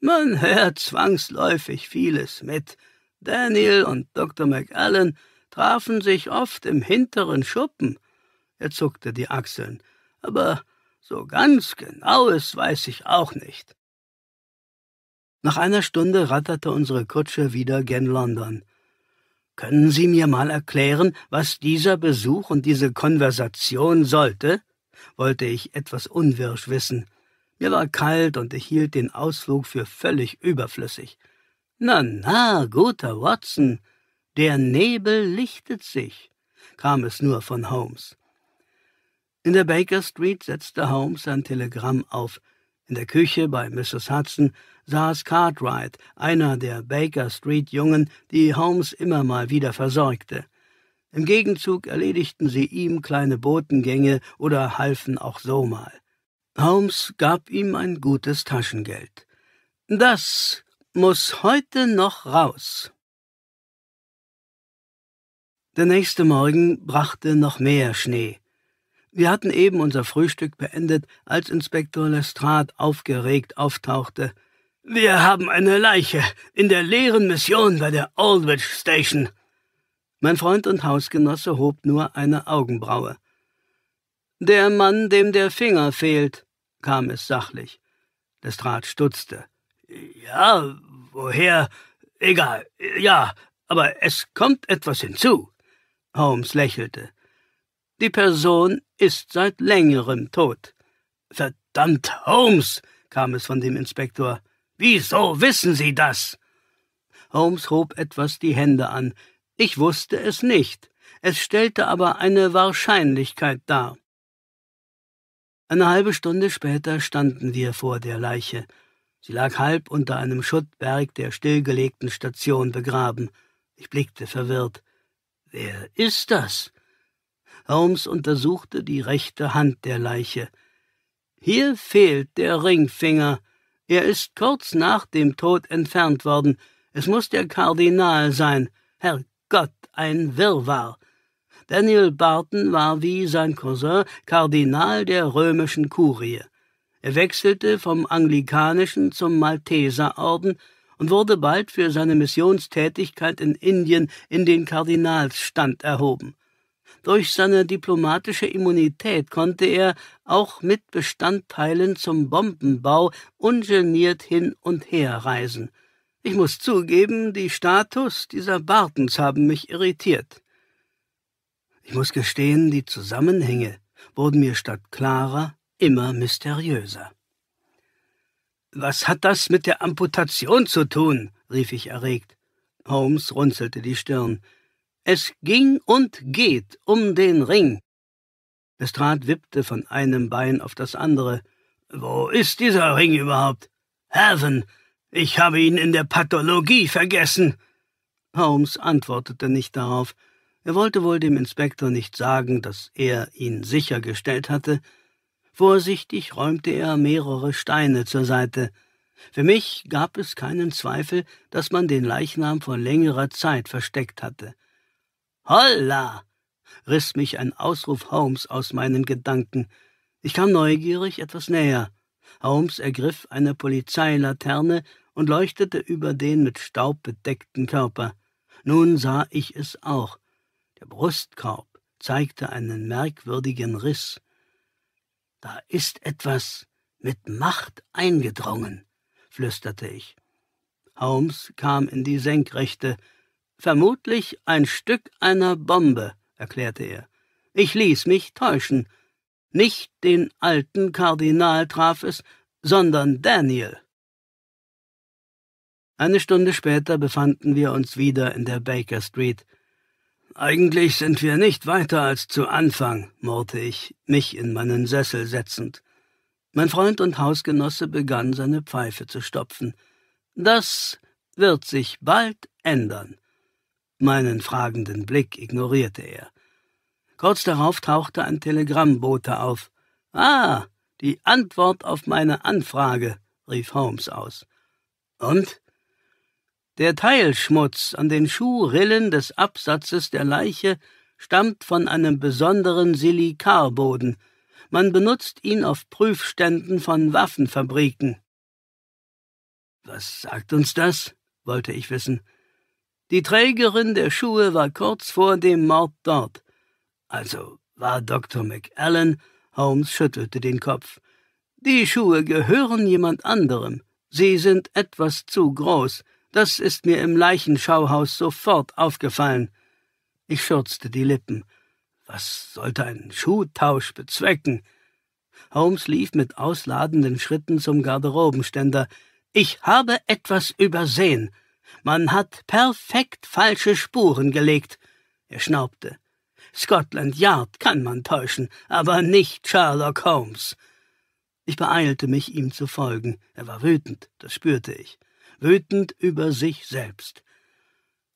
Man hört zwangsläufig vieles mit. Daniel und Dr. McAllen trafen sich oft im hinteren Schuppen. Er zuckte die Achseln. Aber so ganz genaues weiß ich auch nicht. Nach einer Stunde ratterte unsere Kutsche wieder gen London. Können Sie mir mal erklären, was dieser Besuch und diese Konversation sollte? wollte ich etwas unwirsch wissen. Mir war kalt und ich hielt den Ausflug für völlig überflüssig. Na, na, guter Watson, der Nebel lichtet sich, kam es nur von Holmes. In der Baker Street setzte Holmes ein Telegramm auf. In der Küche bei Mrs. Hudson saß Cartwright, einer der Baker Street Jungen, die Holmes immer mal wieder versorgte. Im Gegenzug erledigten sie ihm kleine Botengänge oder halfen auch so mal. Holmes gab ihm ein gutes Taschengeld. Das muss heute noch raus. Der nächste Morgen brachte noch mehr Schnee. Wir hatten eben unser Frühstück beendet, als Inspektor Lestrade aufgeregt auftauchte. Wir haben eine Leiche in der leeren Mission bei der Aldwych Station. Mein Freund und Hausgenosse hob nur eine Augenbraue. Der Mann, dem der Finger fehlt, kam es sachlich. Lestrade stutzte. Ja, woher? Egal, ja, aber es kommt etwas hinzu. Holmes lächelte. Die Person ist seit längerem tot. Verdammt, Holmes, kam es von dem Inspektor. Wieso wissen Sie das? Holmes hob etwas die Hände an. Ich wusste es nicht. Es stellte aber eine Wahrscheinlichkeit dar. Eine halbe Stunde später standen wir vor der Leiche. Sie lag halb unter einem Schuttberg der stillgelegten Station begraben. Ich blickte verwirrt. Wer ist das? Holmes untersuchte die rechte Hand der Leiche. Hier fehlt der Ringfinger. Er ist kurz nach dem Tod entfernt worden. Es muß der Kardinal sein. Herrgott, ein Wirrwarr. Daniel Barton war wie sein Cousin Kardinal der römischen Kurie. Er wechselte vom anglikanischen zum Malteserorden und wurde bald für seine Missionstätigkeit in Indien in den Kardinalsstand erhoben. Durch seine diplomatische Immunität konnte er auch mit Bestandteilen zum Bombenbau ungeniert hin und her reisen. Ich muss zugeben, die Status dieser Bartens haben mich irritiert. Ich muss gestehen, die Zusammenhänge wurden mir statt klarer immer mysteriöser. Was hat das mit der Amputation zu tun? rief ich erregt. Holmes runzelte die Stirn. Es ging und geht um den Ring. Lestrade wippte von einem Bein auf das andere. Wo ist dieser Ring überhaupt? Heaven, ich habe ihn in der Pathologie vergessen. Holmes antwortete nicht darauf. Er wollte wohl dem Inspektor nicht sagen, dass er ihn sichergestellt hatte. Vorsichtig räumte er mehrere Steine zur Seite. Für mich gab es keinen Zweifel, dass man den Leichnam vor längerer Zeit versteckt hatte. Holla! riss mich ein Ausruf Holmes aus meinen Gedanken. Ich kam neugierig etwas näher. Holmes ergriff eine Polizeilaterne und leuchtete über den mit Staub bedeckten Körper. Nun sah ich es auch. Der Brustkorb zeigte einen merkwürdigen Riss. Da ist etwas mit Macht eingedrungen, flüsterte ich. Holmes kam in die Senkrechte, Vermutlich ein Stück einer Bombe, erklärte er. Ich ließ mich täuschen. Nicht den alten Kardinal traf es, sondern Daniel. Eine Stunde später befanden wir uns wieder in der Baker Street. Eigentlich sind wir nicht weiter als zu Anfang, murrte ich, mich in meinen Sessel setzend. Mein Freund und Hausgenosse begann seine Pfeife zu stopfen. Das wird sich bald ändern. Meinen fragenden Blick ignorierte er. Kurz darauf tauchte ein Telegrammbote auf. Ah, die Antwort auf meine Anfrage, rief Holmes aus. Und? Der Teilschmutz an den Schuhrillen des Absatzes der Leiche stammt von einem besonderen Silikarboden. Man benutzt ihn auf Prüfständen von Waffenfabriken. Was sagt uns das? wollte ich wissen. Die Trägerin der Schuhe war kurz vor dem Mord dort. Also war Dr. McAllen, Holmes schüttelte den Kopf. Die Schuhe gehören jemand anderem. Sie sind etwas zu groß. Das ist mir im Leichenschauhaus sofort aufgefallen. Ich schürzte die Lippen. Was sollte ein Schuhtausch bezwecken? Holmes lief mit ausladenden Schritten zum Garderobenständer. Ich habe etwas übersehen. Man hat perfekt falsche Spuren gelegt. Er schnaubte. Scotland Yard kann man täuschen, aber nicht Sherlock Holmes. Ich beeilte mich, ihm zu folgen. Er war wütend, das spürte ich. Wütend über sich selbst.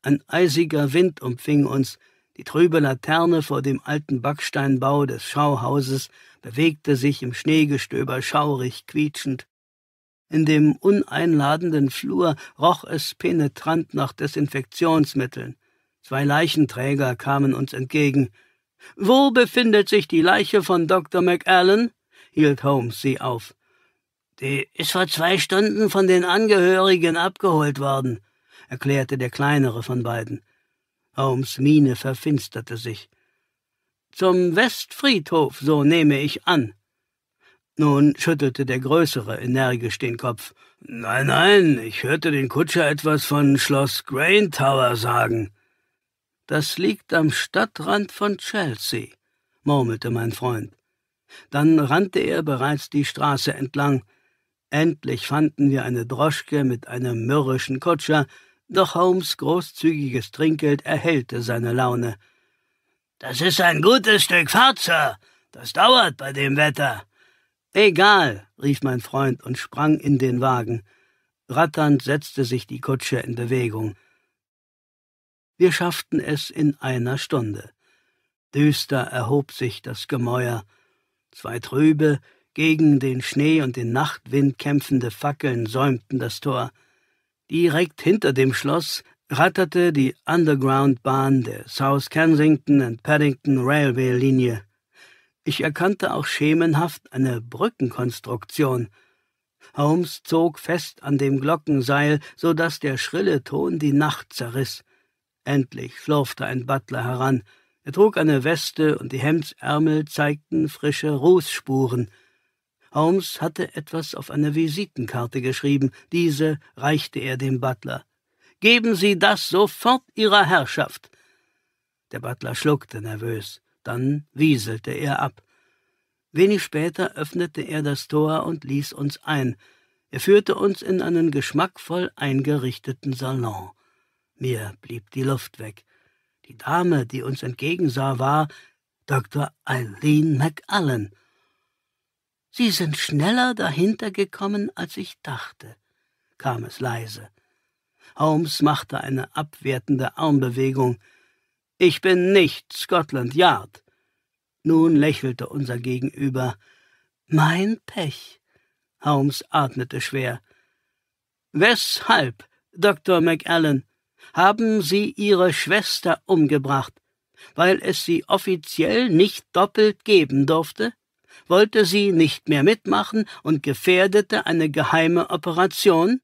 Ein eisiger Wind umfing uns. Die trübe Laterne vor dem alten Backsteinbau des Schauhauses bewegte sich im Schneegestöber schaurig quietschend. In dem uneinladenden Flur roch es penetrant nach Desinfektionsmitteln. Zwei Leichenträger kamen uns entgegen. Wo befindet sich die Leiche von Dr. McAllen? hielt Holmes sie auf. Die ist vor zwei Stunden von den Angehörigen abgeholt worden, erklärte der kleinere von beiden. Holmes Miene verfinsterte sich. Zum Westfriedhof, so nehme ich an, nun schüttelte der Größere energisch den Kopf. Nein, nein, ich hörte den Kutscher etwas von Schloss Grain Tower sagen. Das liegt am Stadtrand von Chelsea, murmelte mein Freund. Dann rannte er bereits die Straße entlang. Endlich fanden wir eine Droschke mit einem mürrischen Kutscher, doch Holmes großzügiges Trinkgeld erhellte seine Laune. Das ist ein gutes Stück Fahrt, Sir. Das dauert bei dem Wetter. Egal, rief mein Freund und sprang in den Wagen. Ratternd setzte sich die Kutsche in Bewegung. Wir schafften es in einer Stunde. Düster erhob sich das Gemäuer. Zwei trübe, gegen den Schnee und den Nachtwind kämpfende Fackeln säumten das Tor. Direkt hinter dem Schloss ratterte die Underground-Bahn der South Kensington and Paddington Railway-Linie. Ich erkannte auch schemenhaft eine Brückenkonstruktion. Holmes zog fest an dem Glockenseil, so daß der schrille Ton die Nacht zerriss. Endlich schlurfte ein Butler heran. Er trug eine Weste und die Hemdsärmel zeigten frische Rußspuren. Holmes hatte etwas auf eine Visitenkarte geschrieben. Diese reichte er dem Butler. Geben Sie das sofort Ihrer Herrschaft! Der Butler schluckte nervös. Dann wieselte er ab. Wenig später öffnete er das Tor und ließ uns ein. Er führte uns in einen geschmackvoll eingerichteten Salon. Mir blieb die Luft weg. Die Dame, die uns entgegensah, war Dr. Eileen McAllen. Sie sind schneller dahintergekommen, als ich dachte, kam es leise. Holmes machte eine abwertende Armbewegung. Ich bin nicht Scotland Yard. Nun lächelte unser Gegenüber. Mein Pech. Holmes atmete schwer. Weshalb, Dr. McAllen, haben Sie Ihre Schwester umgebracht? Weil es sie offiziell nicht doppelt geben durfte? Wollte sie nicht mehr mitmachen und gefährdete eine geheime Operation?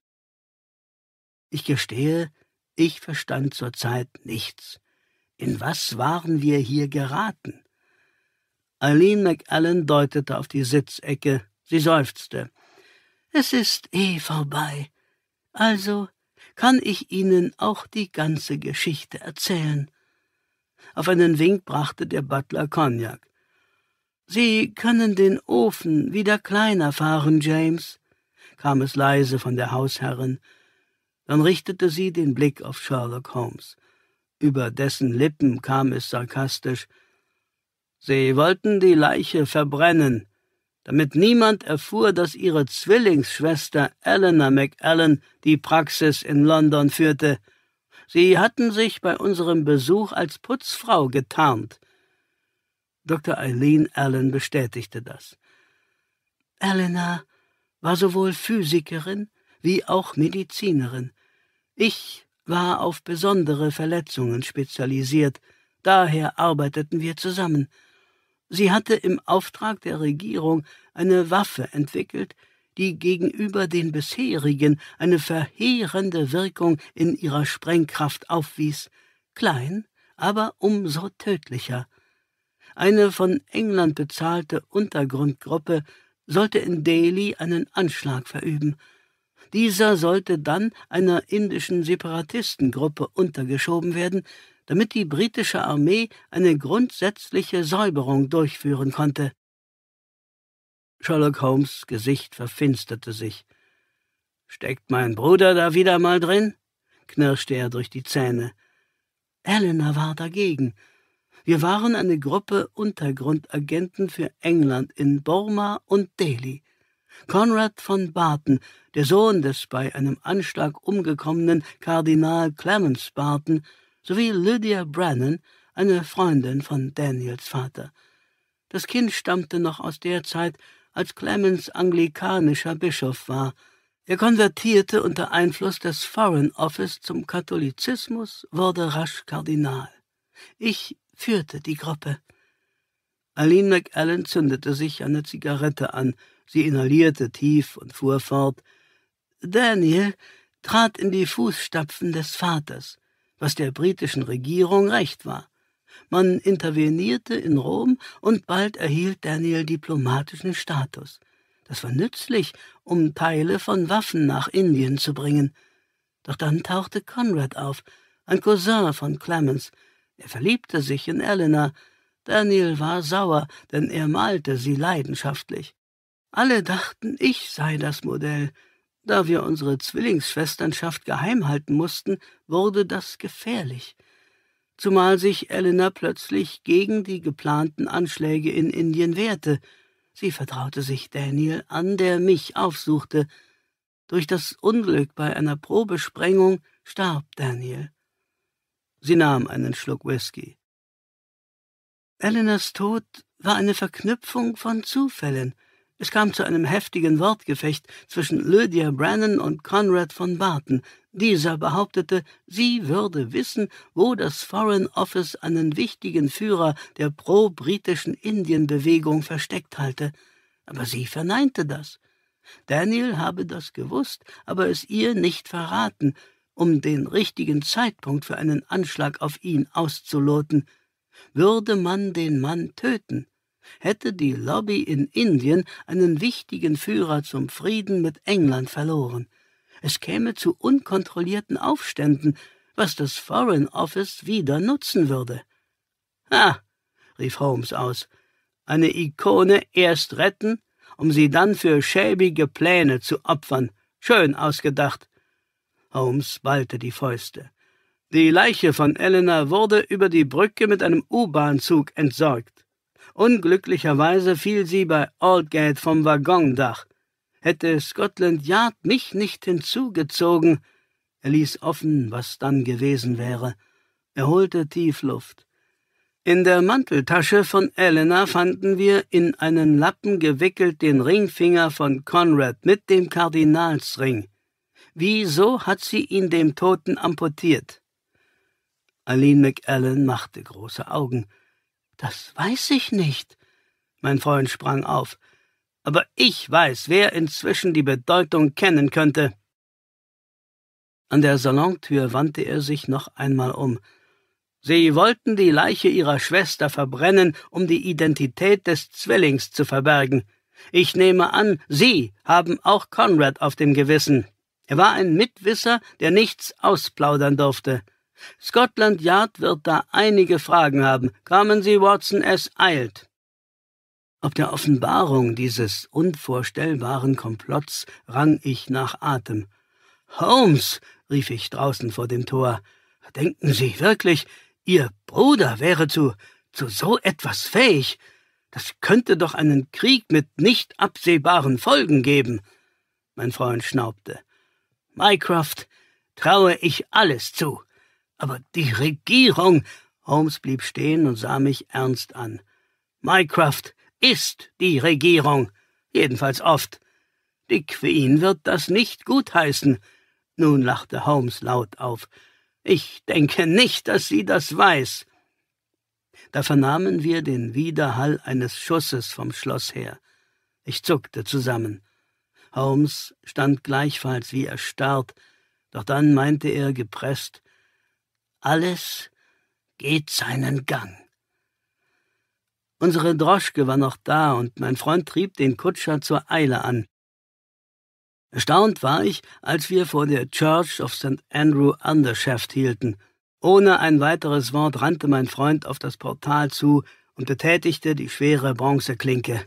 Ich gestehe, ich verstand zurzeit nichts. In was waren wir hier geraten? Eileen McAllen deutete auf die Sitzecke. Sie seufzte. Es ist eh vorbei. Also kann ich Ihnen auch die ganze Geschichte erzählen. Auf einen Wink brachte der Butler Cognac. Sie können den Ofen wieder kleiner fahren, James, kam es leise von der Hausherrin. Dann richtete sie den Blick auf Sherlock Holmes über dessen Lippen kam es sarkastisch. Sie wollten die Leiche verbrennen, damit niemand erfuhr, dass ihre Zwillingsschwester Eleanor McAllen die Praxis in London führte. Sie hatten sich bei unserem Besuch als Putzfrau getarnt. Dr. Eileen Allen bestätigte das. Eleanor war sowohl Physikerin wie auch Medizinerin. Ich war auf besondere Verletzungen spezialisiert, daher arbeiteten wir zusammen. Sie hatte im Auftrag der Regierung eine Waffe entwickelt, die gegenüber den bisherigen eine verheerende Wirkung in ihrer Sprengkraft aufwies, klein, aber umso tödlicher. Eine von England bezahlte Untergrundgruppe sollte in Delhi einen Anschlag verüben, dieser sollte dann einer indischen Separatistengruppe untergeschoben werden, damit die britische Armee eine grundsätzliche Säuberung durchführen konnte. Sherlock Holmes Gesicht verfinsterte sich. Steckt mein Bruder da wieder mal drin? knirschte er durch die Zähne. Eleanor war dagegen. Wir waren eine Gruppe Untergrundagenten für England in Burma und Delhi. Konrad von Barton, der Sohn des bei einem Anschlag umgekommenen Kardinal Clemens Barton, sowie Lydia Brennan, eine Freundin von Daniels Vater. Das Kind stammte noch aus der Zeit, als Clemens anglikanischer Bischof war. Er konvertierte unter Einfluss des Foreign Office zum Katholizismus, wurde rasch Kardinal. Ich führte die Gruppe. Aline McAllen zündete sich eine Zigarette an, Sie inhalierte tief und fuhr fort. Daniel trat in die Fußstapfen des Vaters, was der britischen Regierung recht war. Man intervenierte in Rom und bald erhielt Daniel diplomatischen Status. Das war nützlich, um Teile von Waffen nach Indien zu bringen. Doch dann tauchte Conrad auf, ein Cousin von Clemens. Er verliebte sich in Eleanor. Daniel war sauer, denn er malte sie leidenschaftlich. Alle dachten, ich sei das Modell. Da wir unsere Zwillingsschwesternschaft geheim halten mussten, wurde das gefährlich. Zumal sich Elena plötzlich gegen die geplanten Anschläge in Indien wehrte. Sie vertraute sich Daniel an, der mich aufsuchte. Durch das Unglück bei einer Probesprengung starb Daniel. Sie nahm einen Schluck Whisky. Elenas Tod war eine Verknüpfung von Zufällen – es kam zu einem heftigen Wortgefecht zwischen Lydia Brennan und Conrad von Barton. Dieser behauptete, sie würde wissen, wo das Foreign Office einen wichtigen Führer der pro-britischen Indienbewegung versteckt halte. Aber sie verneinte das. Daniel habe das gewusst, aber es ihr nicht verraten, um den richtigen Zeitpunkt für einen Anschlag auf ihn auszuloten. Würde man den Mann töten, hätte die Lobby in Indien einen wichtigen Führer zum Frieden mit England verloren. Es käme zu unkontrollierten Aufständen, was das Foreign Office wieder nutzen würde. Ha! rief Holmes aus. Eine Ikone erst retten, um sie dann für schäbige Pläne zu opfern. Schön ausgedacht. Holmes ballte die Fäuste. Die Leiche von Elena wurde über die Brücke mit einem U-Bahn-Zug entsorgt. Unglücklicherweise fiel sie bei Aldgate vom Waggondach. Hätte Scotland Yard mich nicht hinzugezogen, er ließ offen, was dann gewesen wäre. Er holte Tiefluft. In der Manteltasche von Elena fanden wir in einen Lappen gewickelt den Ringfinger von Conrad mit dem Kardinalsring. Wieso hat sie ihn dem Toten amputiert? Aline McAllen machte große Augen. Das weiß ich nicht. Mein Freund sprang auf. Aber ich weiß, wer inzwischen die Bedeutung kennen könnte. An der Salontür wandte er sich noch einmal um. Sie wollten die Leiche ihrer Schwester verbrennen, um die Identität des Zwillings zu verbergen. Ich nehme an, Sie haben auch Conrad auf dem Gewissen. Er war ein Mitwisser, der nichts ausplaudern durfte. Scotland Yard wird da einige Fragen haben. Kommen Sie, Watson, es eilt. Ob der Offenbarung dieses unvorstellbaren Komplotts rang ich nach Atem. Holmes, rief ich draußen vor dem Tor, denken Sie wirklich, Ihr Bruder wäre zu, zu so etwas fähig? Das könnte doch einen Krieg mit nicht absehbaren Folgen geben. Mein Freund schnaubte. Mycroft, traue ich alles zu. Aber die Regierung. Holmes blieb stehen und sah mich ernst an. Mycroft ist die Regierung. Jedenfalls oft. Die Queen wird das nicht gutheißen. Nun lachte Holmes laut auf. Ich denke nicht, dass sie das weiß. Da vernahmen wir den Widerhall eines Schusses vom Schloss her. Ich zuckte zusammen. Holmes stand gleichfalls wie erstarrt, doch dann meinte er gepresst alles geht seinen Gang. Unsere Droschke war noch da und mein Freund trieb den Kutscher zur Eile an. Erstaunt war ich, als wir vor der Church of St. Andrew Undershaft hielten. Ohne ein weiteres Wort rannte mein Freund auf das Portal zu und betätigte die schwere Bronzeklinke.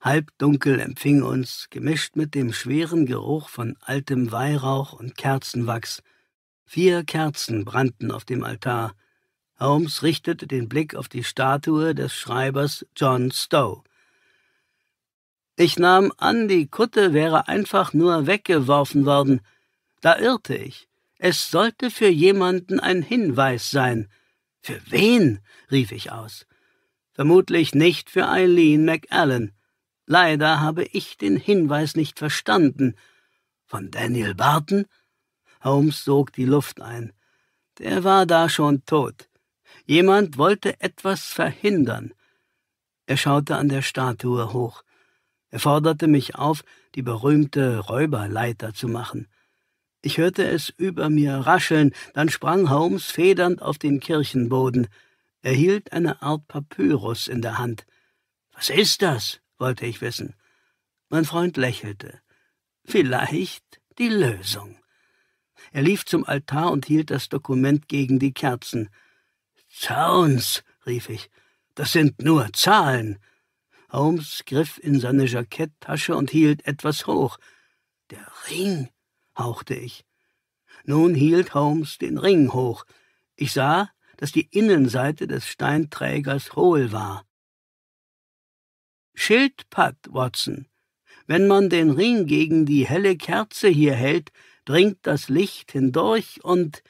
Halbdunkel empfing uns, gemischt mit dem schweren Geruch von altem Weihrauch und Kerzenwachs. Vier Kerzen brannten auf dem Altar. Holmes richtete den Blick auf die Statue des Schreibers John Stowe. Ich nahm an, die Kutte wäre einfach nur weggeworfen worden. Da irrte ich. Es sollte für jemanden ein Hinweis sein. Für wen? rief ich aus. Vermutlich nicht für Eileen McAllen. Leider habe ich den Hinweis nicht verstanden. Von Daniel Barton? Holmes sog die Luft ein. Der war da schon tot. Jemand wollte etwas verhindern. Er schaute an der Statue hoch. Er forderte mich auf, die berühmte Räuberleiter zu machen. Ich hörte es über mir rascheln, dann sprang Holmes federnd auf den Kirchenboden. Er hielt eine Art Papyrus in der Hand. Was ist das? wollte ich wissen. Mein Freund lächelte. Vielleicht die Lösung. Er lief zum Altar und hielt das Dokument gegen die Kerzen. Zauns, rief ich, das sind nur Zahlen. Holmes griff in seine Jacketttasche und hielt etwas hoch. Der Ring, hauchte ich. Nun hielt Holmes den Ring hoch. Ich sah, dass die Innenseite des Steinträgers hohl war. Schildpatt, Watson. Wenn man den Ring gegen die helle Kerze hier hält, dringt das Licht hindurch und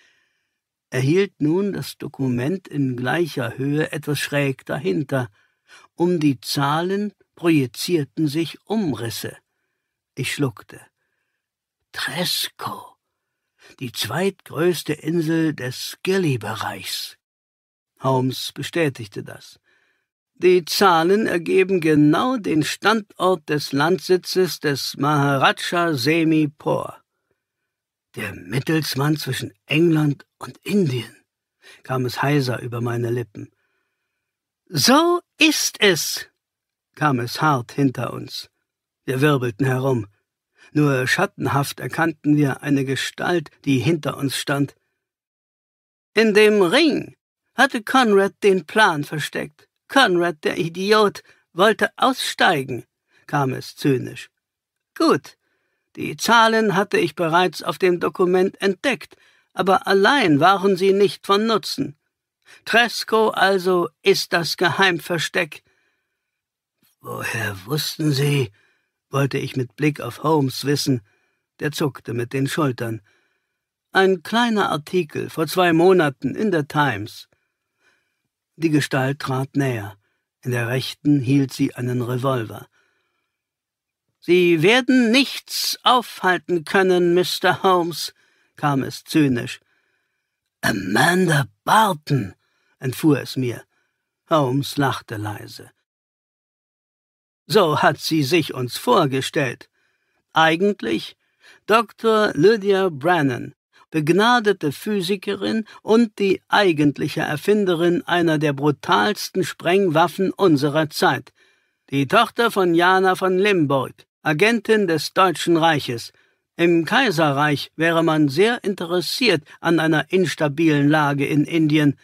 erhielt nun das Dokument in gleicher Höhe etwas schräg dahinter. Um die Zahlen projizierten sich Umrisse. Ich schluckte. Tresco, die zweitgrößte Insel des Gilly-Bereichs. Holmes bestätigte das. Die Zahlen ergeben genau den Standort des Landsitzes des Maharaja Semipur der Mittelsmann zwischen England und Indien, kam es heiser über meine Lippen. So ist es, kam es hart hinter uns. Wir wirbelten herum. Nur schattenhaft erkannten wir eine Gestalt, die hinter uns stand. In dem Ring hatte Conrad den Plan versteckt. Conrad, der Idiot, wollte aussteigen, kam es zynisch. Gut, die Zahlen hatte ich bereits auf dem Dokument entdeckt, aber allein waren sie nicht von Nutzen. Tresco also ist das Geheimversteck. Woher wussten Sie? wollte ich mit Blick auf Holmes wissen. Der zuckte mit den Schultern. Ein kleiner Artikel vor zwei Monaten in der Times. Die Gestalt trat näher. In der rechten hielt sie einen Revolver. Sie werden nichts aufhalten können, Mr. Holmes, kam es zynisch. Amanda Barton, entfuhr es mir. Holmes lachte leise. So hat sie sich uns vorgestellt. Eigentlich Dr. Lydia Brannan, begnadete Physikerin und die eigentliche Erfinderin einer der brutalsten Sprengwaffen unserer Zeit, die Tochter von Jana von Limburg, Agentin des Deutschen Reiches. Im Kaiserreich wäre man sehr interessiert an einer instabilen Lage in Indien.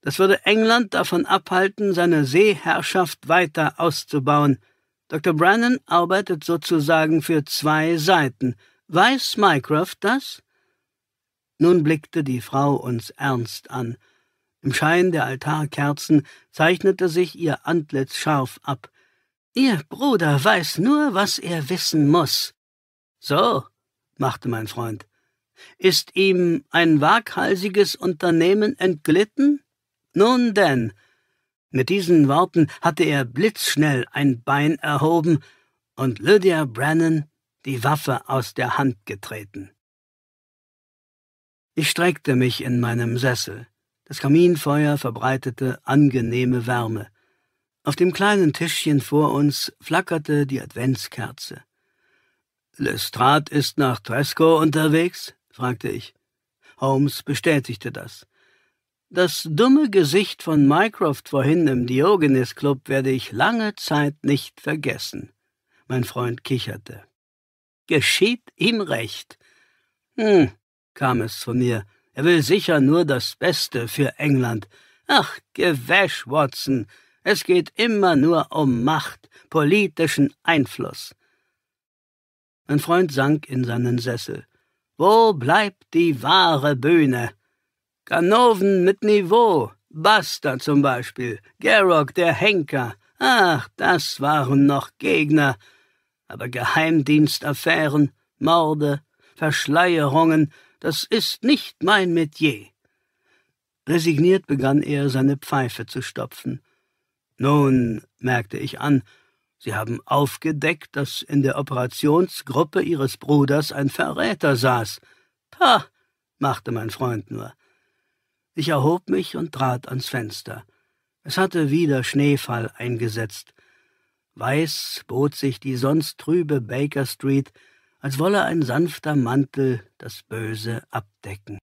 Das würde England davon abhalten, seine Seeherrschaft weiter auszubauen. Dr. Brannan arbeitet sozusagen für zwei Seiten. Weiß Mycroft das? Nun blickte die Frau uns ernst an. Im Schein der Altarkerzen zeichnete sich ihr Antlitz scharf ab. Ihr Bruder weiß nur, was er wissen muss. So, machte mein Freund. Ist ihm ein waghalsiges Unternehmen entglitten? Nun denn. Mit diesen Worten hatte er blitzschnell ein Bein erhoben und Lydia Brennan die Waffe aus der Hand getreten. Ich streckte mich in meinem Sessel. Das Kaminfeuer verbreitete angenehme Wärme. Auf dem kleinen Tischchen vor uns flackerte die Adventskerze. Lestrade ist nach Tresco unterwegs? fragte ich. Holmes bestätigte das. Das dumme Gesicht von Mycroft vorhin im Diogenes Club werde ich lange Zeit nicht vergessen. Mein Freund kicherte. Geschieht ihm recht. Hm, kam es von mir. Er will sicher nur das Beste für England. Ach, Gewäsch, Watson, es geht immer nur um Macht, politischen Einfluss. Mein Freund sank in seinen Sessel. Wo bleibt die wahre Bühne? Ganoven mit Niveau, Buster zum Beispiel, Gerrock der Henker. Ach, das waren noch Gegner. Aber Geheimdienstaffären, Morde, Verschleierungen, das ist nicht mein Metier. Resigniert begann er, seine Pfeife zu stopfen. Nun merkte ich an, Sie haben aufgedeckt, dass in der Operationsgruppe Ihres Bruders ein Verräter saß. Pah, machte mein Freund nur. Ich erhob mich und trat ans Fenster. Es hatte wieder Schneefall eingesetzt. Weiß bot sich die sonst trübe Baker Street, als wolle ein sanfter Mantel das Böse abdecken.